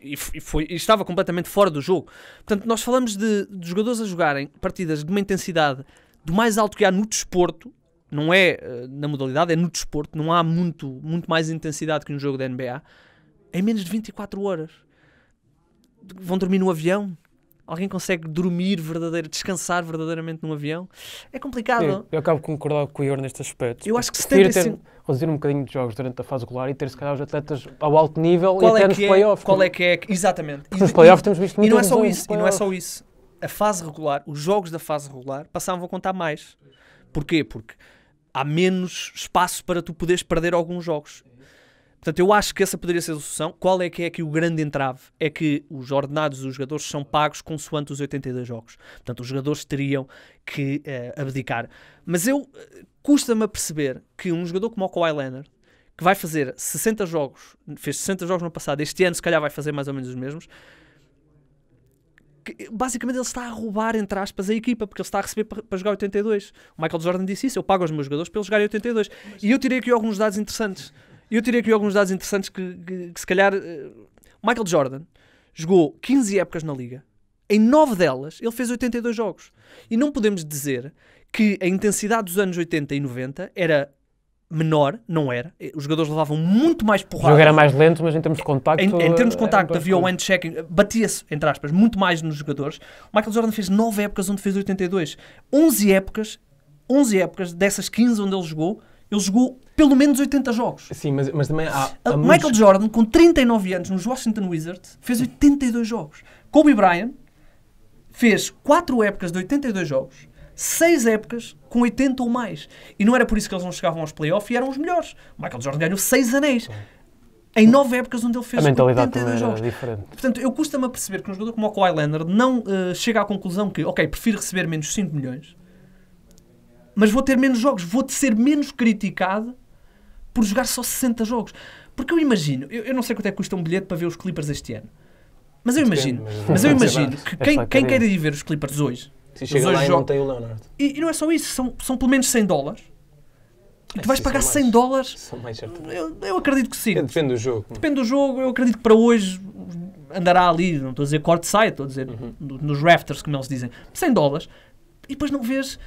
e, foi, e estava completamente fora do jogo. Portanto, nós falamos de, de, jogadores a jogarem partidas de uma intensidade do mais alto que há no desporto, não é eh, na modalidade, é no desporto, não há muito, muito mais intensidade que no jogo da NBA, em menos de 24 horas vão dormir no avião? Alguém consegue dormir verdadeiro, descansar verdadeiramente num avião? É complicado. Sim, eu acabo de concordar com o Ior neste aspecto. Eu acho que se ter, reduzir um bocadinho de jogos durante a fase regular e ter, se calhar, os atletas ao alto nível qual e até é nos playoffs. É, qual é que é? Exatamente. Porque nos playoffs temos visto muito E não é só isso, e não é só isso. A fase regular, os jogos da fase regular, passavam a contar mais. Porquê? Porque há menos espaço para tu poderes perder alguns jogos. Portanto, eu acho que essa poderia ser a solução. Qual é que é aqui o grande entrave? É que os ordenados dos jogadores são pagos consoante os 82 jogos. Portanto, os jogadores teriam que uh, abdicar. Mas eu eh, custa-me a perceber que um jogador como o Kawhi Leonard, que vai fazer 60 jogos, fez 60 jogos no passado, este ano se calhar vai fazer mais ou menos os mesmos, basicamente ele está a roubar, entre aspas, a equipa, porque ele está a receber para, jogar 82. O Michael Jordan disse isso, eu pago aos meus jogadores para eles jogarem 82. E eu tirei aqui alguns dados interessantes eu teria aqui alguns dados interessantes que, que, que se calhar. Eh, Michael Jordan jogou 15 épocas na liga, em 9 delas ele fez 82 jogos. E não podemos dizer que a intensidade dos anos 80 e 90 era menor, não era. Eh, os jogadores levavam muito mais porrada. O jogo era mais lento, mas em termos de contacto... Em, em termos de eh, contacto, havia o end checking batia-se, entre aspas, muito mais nos jogadores. Michael Jordan fez 9 épocas onde fez 82. 11 épocas, 11 épocas dessas 15 onde ele jogou, ele jogou pelo menos 80 jogos. Sim, mas, mas também há, há Michael muitos... Jordan, com 39 anos, nos Washington Wizards, fez 82 jogos. Kobe Bryant fez 4 épocas de 82 jogos, 6 épocas com 80 ou mais. E não era por isso que eles não chegavam aos playoffs e eram os melhores. Michael Jordan ganhou 6 anéis. Em nove épocas onde ele fez a mentalidade 82 jogos. Diferente. Portanto, eu custa-me a perceber que um jogador como o Kawhi Leonard não uh, chega à conclusão que, ok, prefiro receber menos 5 milhões mas vou ter menos jogos, vou ser menos criticado por jogar só 60 jogos. Porque eu imagino, eu, eu não sei quanto é que custa um bilhete para ver os Clippers este ano, mas eu imagino, mas eu é imagino que quem, quem quer ir ver os Clippers hoje, se chega lá e não tem o Leonard. E, e, não é só isso, são, são pelo menos 100 dólares. E tu vais pagar 100 dólares? Eu, eu acredito que sim. É, depende do jogo. Depende do jogo. Eu acredito que para hoje andará ali, não estou a dizer corte sai, estou a dizer uhum. nos rafters, como eles dizem, 100 dólares. E depois não vês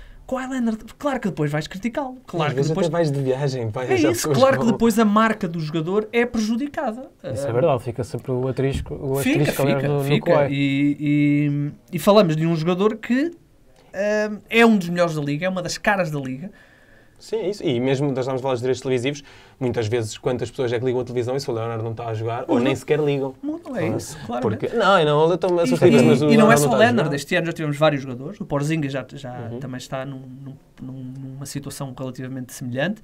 claro que depois vais criticá-lo. Claro que depois vais de viagem. é isso, claro que depois a marca do jogador é prejudicada. Isso é ah, verdade, fica sempre o asterisco, o fica, fica, no, é fica. No e, e, e, falamos de um jogador que ah, é um dos melhores da liga, é uma das caras da liga, Sim, é isso. E mesmo nós estamos a falar direitos televisivos, muitas vezes quantas pessoas é que ligam a televisão e se o Leonardo não está a jogar, uhum. ou nem sequer ligam. Não é isso, claro. Porque, não, eu não, eu estou a e, mas e não é só o Leonardo, este ano já tivemos vários jogadores, o Porzinga já, já uhum. também está num, num, numa situação relativamente semelhante.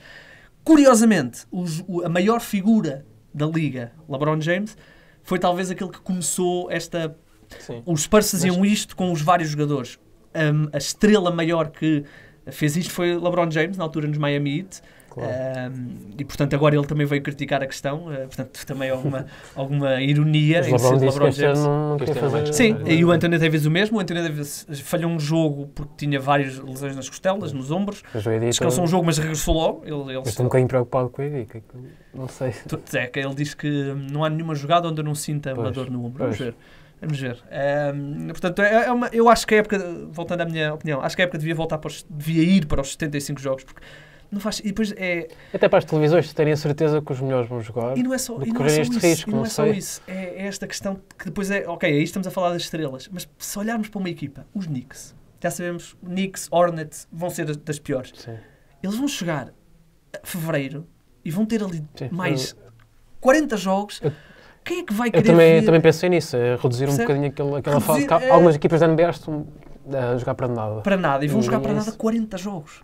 Curiosamente, os, o, a maior figura da liga, LeBron James, foi talvez aquele que começou esta... Sim. Os Spurs faziam mas... isto com os vários jogadores. Hum, a estrela maior que fez isto foi LeBron James, na altura nos Miami Heat. e portanto agora ele também veio criticar a questão, uh, portanto também alguma, alguma ironia em ser LeBron James. Não, não Sim, e o Anthony Davis o mesmo, o Anthony Davis falhou um jogo porque tinha várias lesões nas costelas, nos ombros, descansou um jogo mas regressou logo. Ele, ele estou um bocadinho preocupado com ele não sei. É, ele diz que não há nenhuma jogada onde eu não sinta uma dor no ombro, vamos ver. Vamos ver. Um, portanto, é, é uma, eu acho que a época, voltando à minha opinião, acho que a época devia voltar para os, devia ir para os 75 jogos, porque não faz. E depois é. Até para as televisões terem a certeza que os melhores vão jogar. E não é só, e não é só isso. Risco, não, não, é só isso. É, é, esta questão que depois é. Ok, aí estamos a falar das estrelas, mas se olharmos para uma equipa, os Knicks, já sabemos, Knicks, Hornets vão ser das, das piores. Sim. Eles vão chegar a fevereiro e vão ter ali Sim, mais eu... 40 jogos. Eu quem é que vai querer. Eu também, também pensei nisso, é reduzir Percebe? um bocadinho aquela aquela reduzir, fase. É- algumas equipas da NBA estão a jogar para nada. Para nada, e vão jogar é para nada 40 jogos.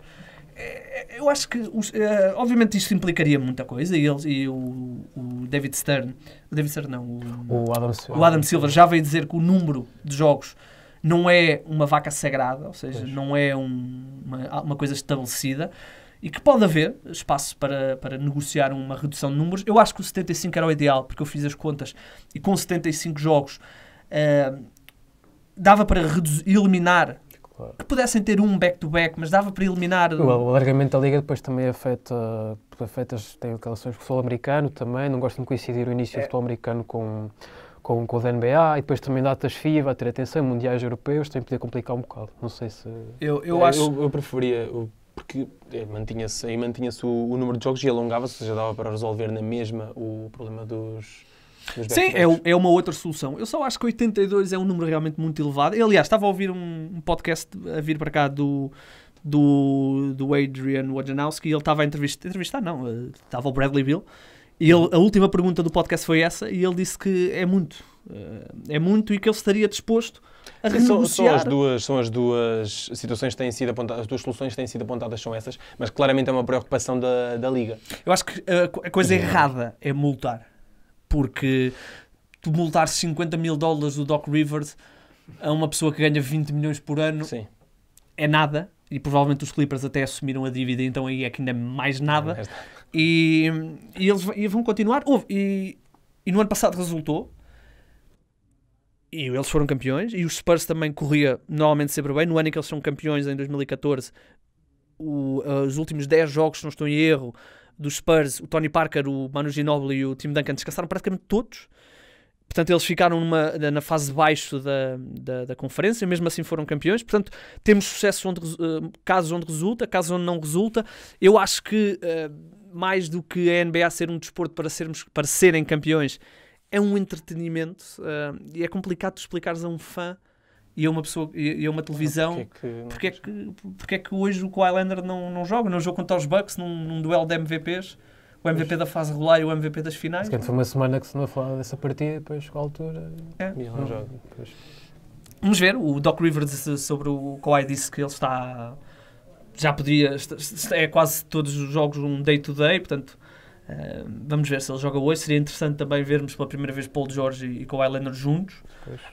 Eu acho que, eh, obviamente, isto implicaria muita coisa e, eles, e o, o, David Stern, o David Stern não, o, o, Adam, Silver, o Adam Silver já veio dizer que o número de jogos não é uma vaca sagrada, ou seja, pois. não é um, uma, uma coisa estabelecida e que pode haver espaço para, para negociar uma redução de números. Eu acho que o 75 era o ideal, porque eu fiz as contas e com 75 jogos uh, dava para eliminar claro. que pudessem ter um back-to-back, -back, mas dava para eliminar. O alargamento da liga depois também afeta, afeta tem relações com o futebol americano também. Não gosto de coincidir o início é. do futebol americano com, com, com o da NBA e depois também datas FIA, vai ter atenção, mundiais europeus, tem poder complicar um bocado. Não sei se. Eu, eu, eu é, acho. Eu, eu preferia. Eu porque eh, mantinha-se, aí mantinha-se o, o, número de jogos e alongava-se, ou seja, dava para resolver na mesma o problema dos. Sim, é, é, uma outra solução. Eu só acho que 82 é um número realmente muito elevado. Eu, aliás, estava a ouvir um, um podcast a vir para cá do, do, do Adrian Wojnarowski e ele estava a entrevistar, entrevistar não, eh, estava o Bradley Bill e ele, a última pergunta do podcast foi essa e ele disse que é muito. Eh, é muito e que ele estaria disposto a renegociar. São, são, as duas, são as duas situações que têm sido apontadas, as duas soluções que têm sido apontadas são essas, mas claramente é uma preocupação da, da Liga. Eu acho que a coisa errada é multar, porque tu multar 50 mil dólares do Doc Rivers a uma pessoa que ganha 20 milhões por ano Sim. é nada, e provavelmente os Clippers até assumiram a dívida, então aí é que ainda é mais nada. É e, e eles e vão continuar. Houve, e, e no ano passado resultou. E eles foram campeões. E os Spurs também corria normalmente sempre bem. No ano em que eles são campeões, em 2014, o, uh, os últimos 10 jogos, se não estou em erro, dos Spurs, o Tony Parker, o Manu Ginobili e o Tim Duncan descansaram praticamente todos. Portanto, eles ficaram numa, na fase de baixo da, da, da, conferência, mesmo assim foram campeões. Portanto, temos sucesso onde, eh, casos onde resulta, casos onde não resulta. Eu acho que. Eh, mais do que a NBA ser um desporto para, sermos, para serem campeões, é um entretenimento uh, e é complicado explicares a um fã e a uma pessoa e a uma televisão porque é que, porque é que hoje o Kawhi não, não joga, não joga contra os Bucks num, num duelo de MVPs o MVP pois. da fase regular e o MVP das finais. Portanto, foi uma semana que se não falava dessa partida, depois com a altura é. e não joga. Vamos ver, o Doc Rivers sobre o Kawhi disse que ele está já poderia. É quase todos os jogos um day-to-day, -day, portanto ah, vamos ver se ele joga hoje. Seria interessante também vermos pela primeira vez Paulo Jorge e com o Leonard juntos.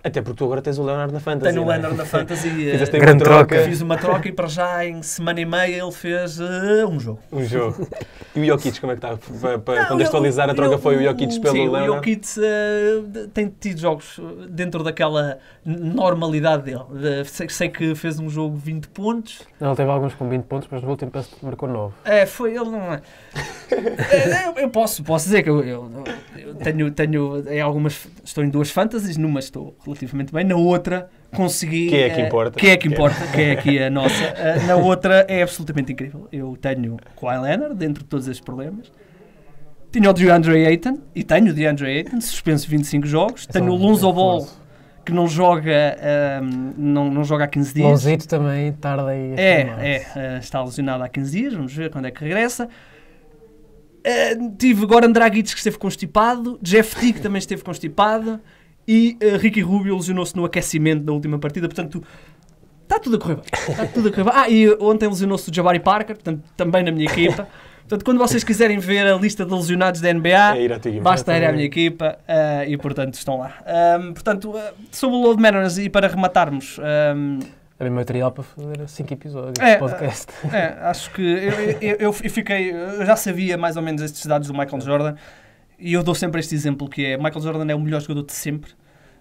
Até porque tu agora tens o Leonard na Fantasy. Tenho o é? Leonard na Fantasy. Eh, Fizeste uma troca. Fiz uma troca e para já em semana e meia ele fez uh, um jogo. Um jogo. E o Jokic, como é que está? Para, para Não, contextualizar, eu, a troca eu, foi o Jokic pelo sim, O Jokic uh, tem tido jogos dentro daquela normalidade dele. Sei, sei, que fez um jogo 20 pontos. Ele teve alguns com 20 pontos, mas no último que marcou 9. É, foi ele, não é? é, é eu, é, eu, posso, posso dizer que eu, eu, eu, tenho, tenho em algumas. Estou em duas fantasies, numa estou relativamente bem, na outra consegui. Que é que eh, importa. Uh, que é que importa, que é aqui a nossa. Uh, na outra é absolutamente incrível. Eu tenho Kawhi Leonard dentro de todos esses problemas. tenho o DeAndre Ayton, e tenho o DeAndre Ayton, suspenso 25 jogos. É tenho o é Lonzo Ball, que não joga, um, ehm, não, não joga há 15 dias. Lonzito também tarda aí. É, é, uh, está lesionado há 15 dias, vamos ver quando é que regressa. Uh, tive Goran Dragic que esteve constipado, Jeff Tick também esteve constipado e uh, Ricky Rubio lesionou-se no aquecimento da última partida, portanto está tudo a correr bem. Está tudo a correr bem. Ah, e eh, ontem lesionou-se o Jabari Parker, portanto também na minha equipa. Portanto, quando vocês quiserem ver a lista de lesionados da NBA, é ir basta ir à minha equipa uh, e, portanto, estão lá. Um, portanto, sobre o Load Manners e para rematarmos... Um, é material para fazer cinco episódios é, de podcast. É, é acho que eu, eu, eu, fiquei, eu já sabia mais ou menos estes dados do Michael Jordan e eu dou sempre este exemplo que é Michael Jordan é o melhor jogador de sempre.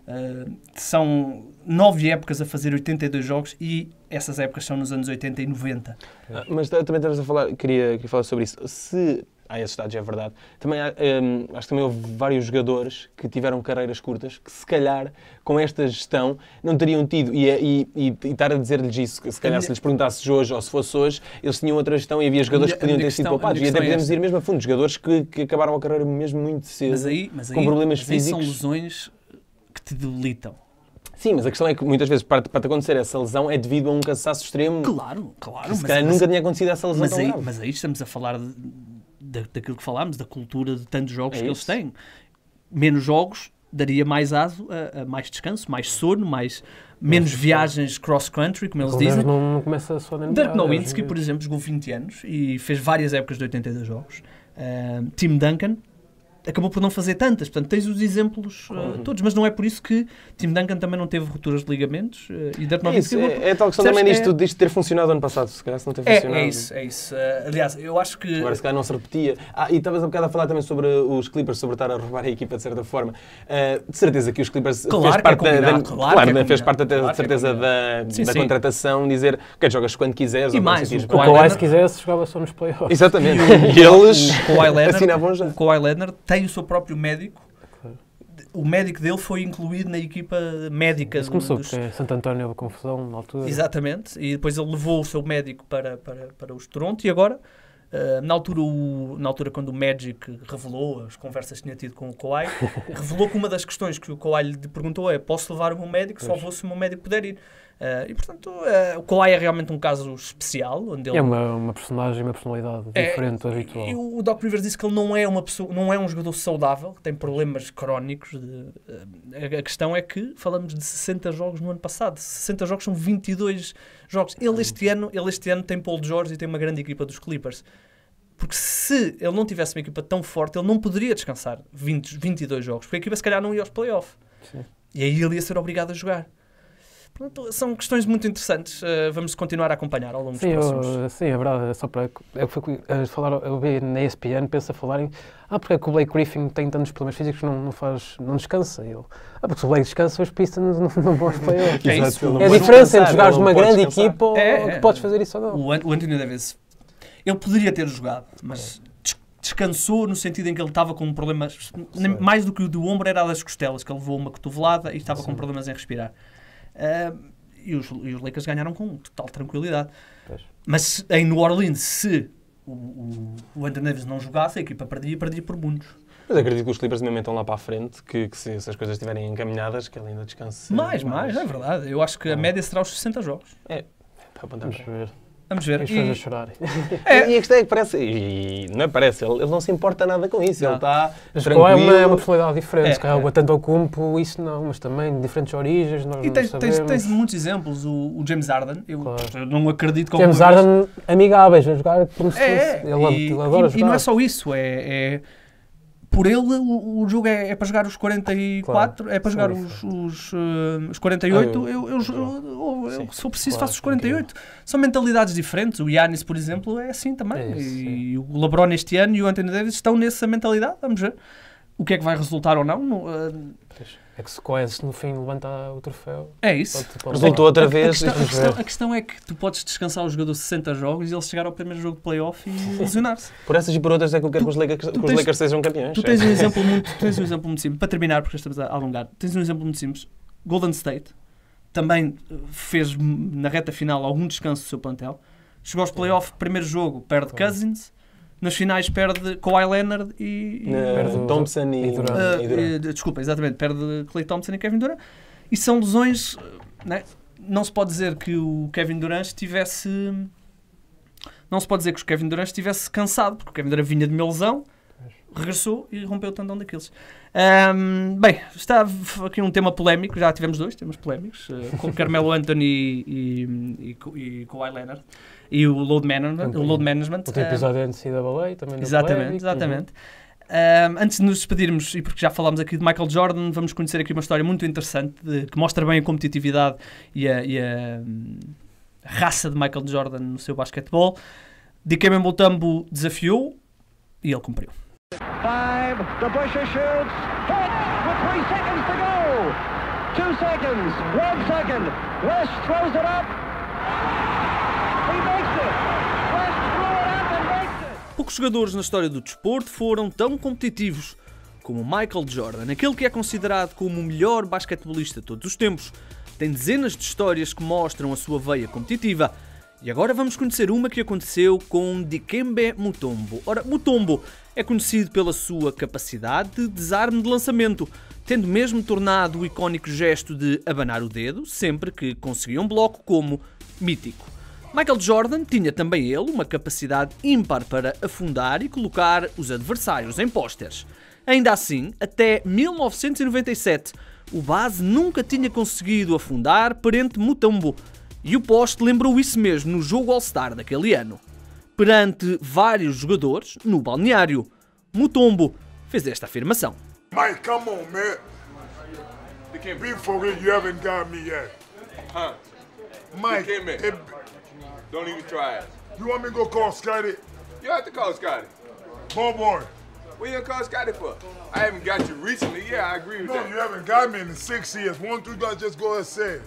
Uh, são nove épocas a fazer 82 jogos e essas épocas são nos anos 80 e 90. Ah, mas também estamos a falar, queria, queria falar sobre isso. Se há esses dados, é verdade. Também há, hum, acho que também houve vários jogadores que tiveram carreiras curtas que, se calhar, com esta gestão, não teriam tido. E, é, e, e, e estar a dizer-lhes isso, se calhar, se lhes perguntasses hoje ou se fosse hoje, eles tinham outra gestão e havia jogadores que podiam ter questão, sido poupados. E até é podemos é ir mesmo a fundo, jogadores que, que, acabaram a carreira mesmo muito cedo, mas aí, mas aí, com problemas físicos. são lesões que te debilitam. Sim, mas a questão é que muitas vezes para, para te acontecer essa lesão é devido a um cansaço extremo. Claro, claro. Que, se mas, calhar mas, nunca tinha acontecido essa lesão mas aí, mas aí estamos a falar de, da, daquilo que falámos, da cultura de tantos jogos é que isso. eles têm. Menos jogos daria mais aso a, eh, a eh, mais descanso, mais sono, mais, menos Mas, viagens cross-country, como eles dizem. Não, não começa a Dirk Nowitzki, por exemplo, jogou 20 anos e fez várias épocas de 82 jogos. Uh, Tim Duncan, acabou por não fazer tantas. Portanto, tens os exemplos uhum. todos, mas não é por isso que Tim Duncan também não teve rupturas de ligamentos uh, e Dirk Nowitzki. É, isso, acabou, é, é tal questão também disto, é... disto ter funcionado ano passado, se calhar se não ter é, é funcionado. É isso, é isso. Uh, aliás, eu acho que. Agora se calhar não se repetia. Ah, e estavas a bocado a falar também sobre os Clippers, sobre estar a roubar a equipa de certa forma. de certeza que os Clippers claro fez é parte da, da, claro, claro fez parte claro certeza da, sim, da sim. contratação, dizer que jogas quando quiseres. E mais, o Kawhi, se quisesse, jogava só nos playoffs. Exatamente. E eles assinavam já. O Kawhi Leonard tem o seu próprio médico. O médico dele foi incluído na equipa médica. Isso começou dos... porque Santo António houve confusão na altura. Exatamente, e depois ele levou o seu médico para, para, para os Toronto e agora Uh, na, altura, o, na altura, quando o Magic revelou as conversas que tinha tido com o Kawhi, revelou que uma das questões que o Kawhi lhe perguntou é: posso levar o meu médico? Só vou se o meu médico puder ir. Uh, e portanto, uh, o Kawhi é realmente um caso especial. Onde ele... É uma, uma personagem, uma personalidade é, diferente do habitual. E o Doc Rivers disse que ele não é, uma pessoa, não é um jogador saudável, que tem problemas crónicos. De, uh, a questão é que falamos de 60 jogos no ano passado. 60 jogos são 22 jogos. Ele uhum. este, ano, ele este ano tem Paul George e tem uma grande equipa dos Clippers. Porque se ele não tivesse uma equipa tão forte, ele não poderia descansar 20, 22 jogos, porque a equipa se calhar não ia aos playoffs. E aí ele ia ser obrigado a jogar são questões muito interessantes. Uh, vamos continuar a acompanhar ao longo sim, dos próximos. Eu, sim, é verdade. É só para. É eu, fui, eh, falar, eu vi na ESPN, pensa falarem. Ah, porque é que o Blake Griffin tem tantos problemas físicos não, não faz. não descansa? Ele, ah, porque se o Blake descansa, os Pistons não, não vão para ele. é, isso, é a diferença entre jogares numa grande descansar. equipa ou é, que é. podes fazer isso ou não. O, Anthony Davis, ele poderia ter jogado, mas descansou no sentido em que ele estava com problemas, mais do que o do ombro, era das costelas, que ele levou uma cotovelada e estava Sim. com problemas em respirar. Uh, e, os, e os Lakers ganharam com total tranquilidade. Pois. Mas se, em New Orleans, se o, o, o Anthony Davis não jogasse, a equipa perdia, perdia por muitos. Mas acredito que os Clippers mesmo estão lá para a frente, que, que se, essas as coisas estiverem encaminhadas, que ele ainda descanse. Mais, mais, mais, é verdade. Eu acho que a é. média será os 60 jogos. É, é para apontarmos ver. Vamos ver. e... a chorar. É. E a questão é que parece. E não é parece, ele, ele não se importa nada com isso. Não. Ele está. Tranquilo. É uma, é uma personalidade diferente. É. é. tanto ao cumpo, isso não, mas também diferentes origens. Nós e tens, tens, tens, muitos exemplos. O, o James Arden, eu, claro. eu, não acredito que James Arden, amigáveis, a jogar como se é, fosse. Ele, e, adora e, jogar. E não é só isso, é, é por ele, o, o jogo é, é, para jogar os 44, claro. é para jogar os, os, uh, os 48. Ah, eu, eu, eu, eu, se eu preciso, claro, faço os 48. São mentalidades diferentes. O Yannis, por exemplo, é assim também. É isso, e, e o LeBron este ano e o Anthony Davis estão nessa mentalidade. Vamos ver o que é que vai resultar ou não. Uh, é que se Coenses no fim levanta o troféu. É isso. Resultou outra vez. A, a, questão, a, questão, é que tu podes descansar o jogador 60 jogos e ele chegar ao primeiro jogo de playoff e lesionar-se. Por essas e por outras é que eu quero tu, que os Lakers, tens, os Lakers sejam campeões. Tu é. tens, é. um exemplo muito, tens um exemplo muito simples. Para terminar, porque estamos a alongar, tens um exemplo muito simples. Golden State também eh, fez na reta final algum descanso do seu plantel. Chegou aos playoffs primeiro jogo, perde Cousins nas finais perde Kawhi Leonard e. Eh, perde Thompson e, ah, e Durant. Uh, eh, Durant. desculpa, exatamente, perde Clay Thompson e Kevin Durant. E são lesões. Eh, né? Não se pode dizer que o Kevin Durant estivesse, Não se pode dizer que o Kevin Durant estivesse cansado, porque o Kevin Durant vinha de uma lesão regressou e rompeu o tendão daqueles. Um, bem, está aqui um tema polémico, já tivemos dois temas polémicos, uh, com Carmelo Anthony e, e, e, e Kawhi Leonard e o Load Management. Entendi. O load management Outro episódio antes da baleia também Exatamente, polémico, exatamente. Uhum. Um, antes de nos despedirmos, e porque já falámos aqui de Michael Jordan, vamos conhecer aqui uma história muito interessante de, que mostra bem a competitividade e a, e a hum, raça de Michael Jordan no seu basquetebol. Dikembe Mutombo desafiou e ele cumpriu. Five, the Busher shoots, with three seconds to go. Two seconds, one second. West throws it up. He makes it. West threw it up and makes it. Poucos jogadores na história do desporto foram tão competitivos como Michael Jordan, aquele que é considerado como o melhor basquetebolista de todos os tempos. Tem dezenas de histórias que mostram a sua veia competitiva. E agora vamos conhecer uma que aconteceu com Dikembe Mutombo. Ora, Mutombo é conhecido pela sua capacidade de desarme de lançamento, tendo mesmo tornado o icónico gesto de abanar o dedo sempre que conseguia um bloco como mítico. Michael Jordan tinha também ele uma capacidade ímpar para afundar e colocar os adversários em posters. Ainda assim, até 1997, o base nunca tinha conseguido afundar perante Mutombo, e o poste lembrou isso mesmo no jogo All-Star daquele ano perante vários jogadores no balneário. Mutombo fez esta afirmação. Mike, come on, man. Be forget you haven't got me yet. Huh? Mike, they... don't even try it. You want me to go call Scotty? You have to call Scotty. Ball boy. What you gonna call Scotty for? I haven't got you recently. Yeah, I agree with no, that. No, you haven't got me in six years. One, two, guys, just go ahead and say it.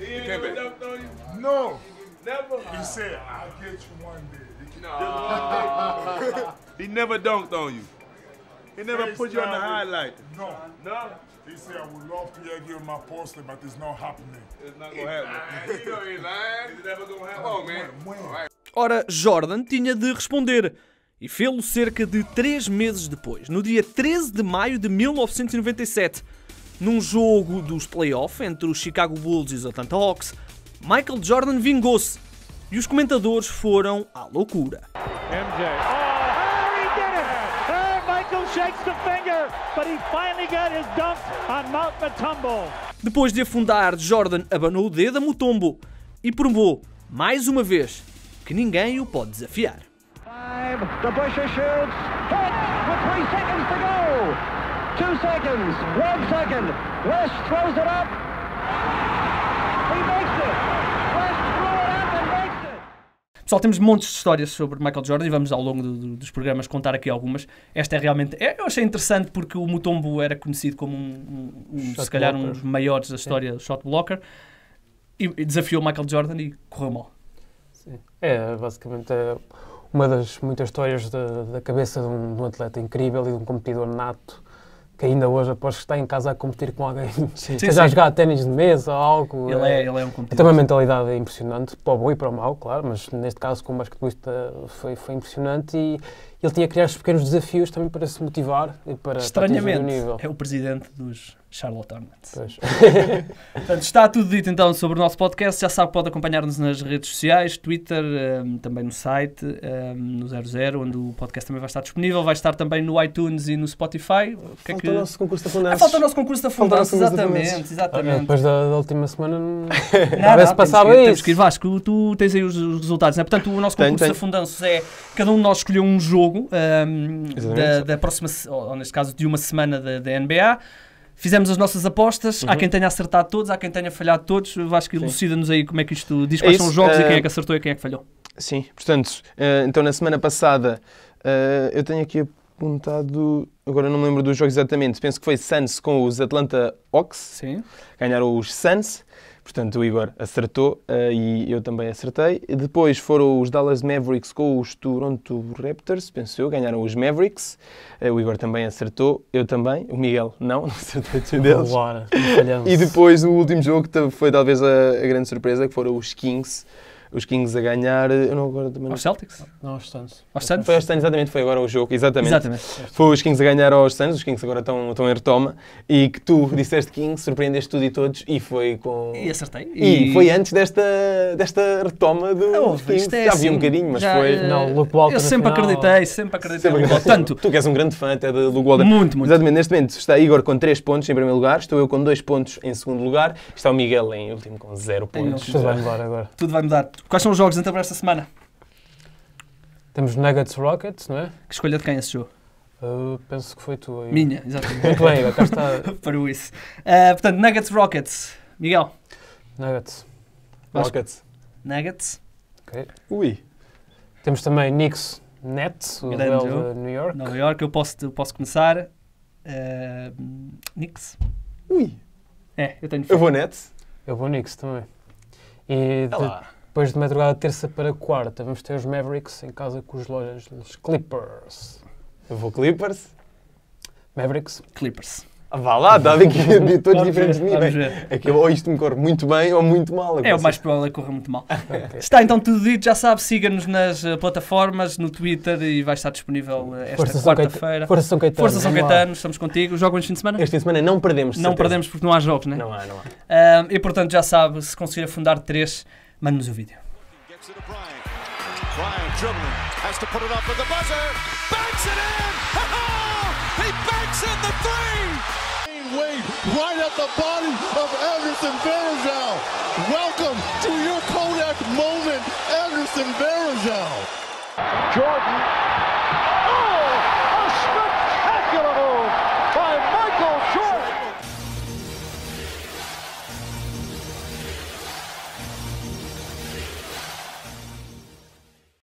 You can't No. Never. He said, I'll get you one day. No. he never dunked on you. He never He's put you on the highlight. No. No? He said, I would love to give him my poster, but it's not happening. It's not gonna happen. you know he lying. It's never gonna happen. Oh, man. Right. Ora, Jordan tinha de responder. E fê-lo cerca de 3 meses depois, no dia 13 de maio de 1997, num jogo dos playoffs entre os Chicago Bulls e os Atlanta Hawks, Michael Jordan vingou-se e os comentadores foram à loucura. Depois de afundar, Jordan abanou o dedo a Mutombo e provou, mais uma vez, que ninguém o pode desafiar. Pessoal, temos montes de histórias sobre Michael Jordan e vamos ao longo do, do, dos programas contar aqui algumas. Esta é realmente. É, eu achei interessante porque o Mutombo era conhecido como um, um, um se calhar um dos maiores da história, do shot blocker, e, e desafiou Michael Jordan e correu mal. Sim. É, basicamente é uma das muitas histórias da, da cabeça de um, de um atleta incrível e de um competidor nato que ainda hoje após está em casa a competir com alguém, sim, seja sim. a jogar ténis de mesa ou algo. Ele é, é- ele é um competidor. Também uma mentalidade impressionante, para o bom e para o mau, claro, mas neste caso como basquetebolista foi, foi impressionante e, ele tinha criado estes pequenos desafios também para se motivar e para Estranhamente, para o nível. é o presidente dos Charlotte Hornets. Portanto, está tudo dito então sobre o nosso podcast. Já sabe, pode acompanhar-nos nas redes sociais, Twitter, um, ehm, também no site, um, ehm, no 00, onde o podcast também vai estar disponível. Vai estar também no iTunes e no Spotify. que é falta é que... o nosso concurso da Fundança. Ah, falta o nosso concurso da Fundança, exatamente. exatamente. Ah, depois da, da, última semana, não... Nada, se passava que, isso. Que ir, Vasco, tu tens aí os, os resultados, né? Portanto, o nosso concurso tem, tem. da Fundança é cada um de nós escolheu um jogo jogo um, da, da, próxima, ou neste caso de uma semana da, NBA. Fizemos as nossas apostas, uhum. há quem tenha acertado todos, há quem tenha falhado todos. acho que elucida-nos aí como é que isto diz, quais é são os jogos uh... e eh, quem é que acertou e quem é que falhou. Sim, portanto, uh, então na semana passada uh, eu tenho aqui apontado, agora não me lembro dos jogos exatamente, penso que foi Suns com os Atlanta Hawks, Sim. ganharam os Suns, Portanto, o Igor acertou uh, e eu também acertei. E depois foram os Dallas Mavericks com os Toronto Raptors, penso eu, ganharam os Mavericks. Uh, o Igor também acertou, eu também. O Miguel não, não acertou nenhum deles. Bora, e depois o último jogo que foi talvez a, a grande surpresa, que foram os Kings os Kings a ganhar. Eh, eu não agora também. Aos Celtics? Não, aos Suns. Aos Foi aos Suns, exatamente, foi agora o jogo, exatamente. Exatamente. Foi os Kings a ganhar aos Suns, os Kings agora estão, estão em retoma, e que tu disseste Kings, surpreendeste tudo e todos, e foi com. E acertei. E, e foi antes desta, desta retoma do. Não, Kings. É já assim, vi um assim, bocadinho, mas já, foi. Eh, não, Luke Walton. Eu sempre acreditei, sempre acreditei. Sempre acreditei. Tanto. Tu que és um grande fã até de Luke Walton. Muito, muito. Exatamente, neste momento está Igor com 3 pontos em primeiro lugar, estou eu com 2 pontos em segundo lugar, está o Miguel em último com 0 pontos. Tudo vai mudar agora. Tudo vai mudar. Quais são os jogos então para esta semana? Temos Nuggets Rockets, não é? Que escolha de quem esse jogo? Uh, penso que foi tua. Minha, exatamente. Muito bem, cá está. para o isso. Uh, portanto, Nuggets Rockets. Miguel. Nuggets. Rockets. Nuggets. Ok. Ui. Temos também Knicks Nets, o Grande de New York. Nova York, eu posso, eu posso começar. Uh, Knicks. Ui. É, eu tenho. Fé. Eu vou Nets. Eu vou Knicks também. E. de... Depois de madrugada terça para quarta, vamos ter os Mavericks em casa com os Los Clippers. Eu vou Clippers. Mavericks. Clippers. Ah, vá lá, dá que de todos os diferentes ver, níveis. É que ou isto me corre muito bem ou muito mal. É, o mais provável é correr muito mal. okay. Está então tudo dito, já sabe, siga-nos nas eh, plataformas, no Twitter e vai estar disponível eh, esta quarta-feira. Força São Caetano. Força São Caetano, estamos contigo. Jogam este fim de semana? Este fim de semana não perdemos. Não certeza. perdemos porque não há jogos, né? Não há, não há. e portanto já sabe, se conseguir afundar três Mandanos vídeo. Bryant dribbling, has to put it up with the buzzer, banks it in! he banks in the three! right at the body of Anderson Varejao. Welcome to your Kodak moment, Anderson Varejao. Jordan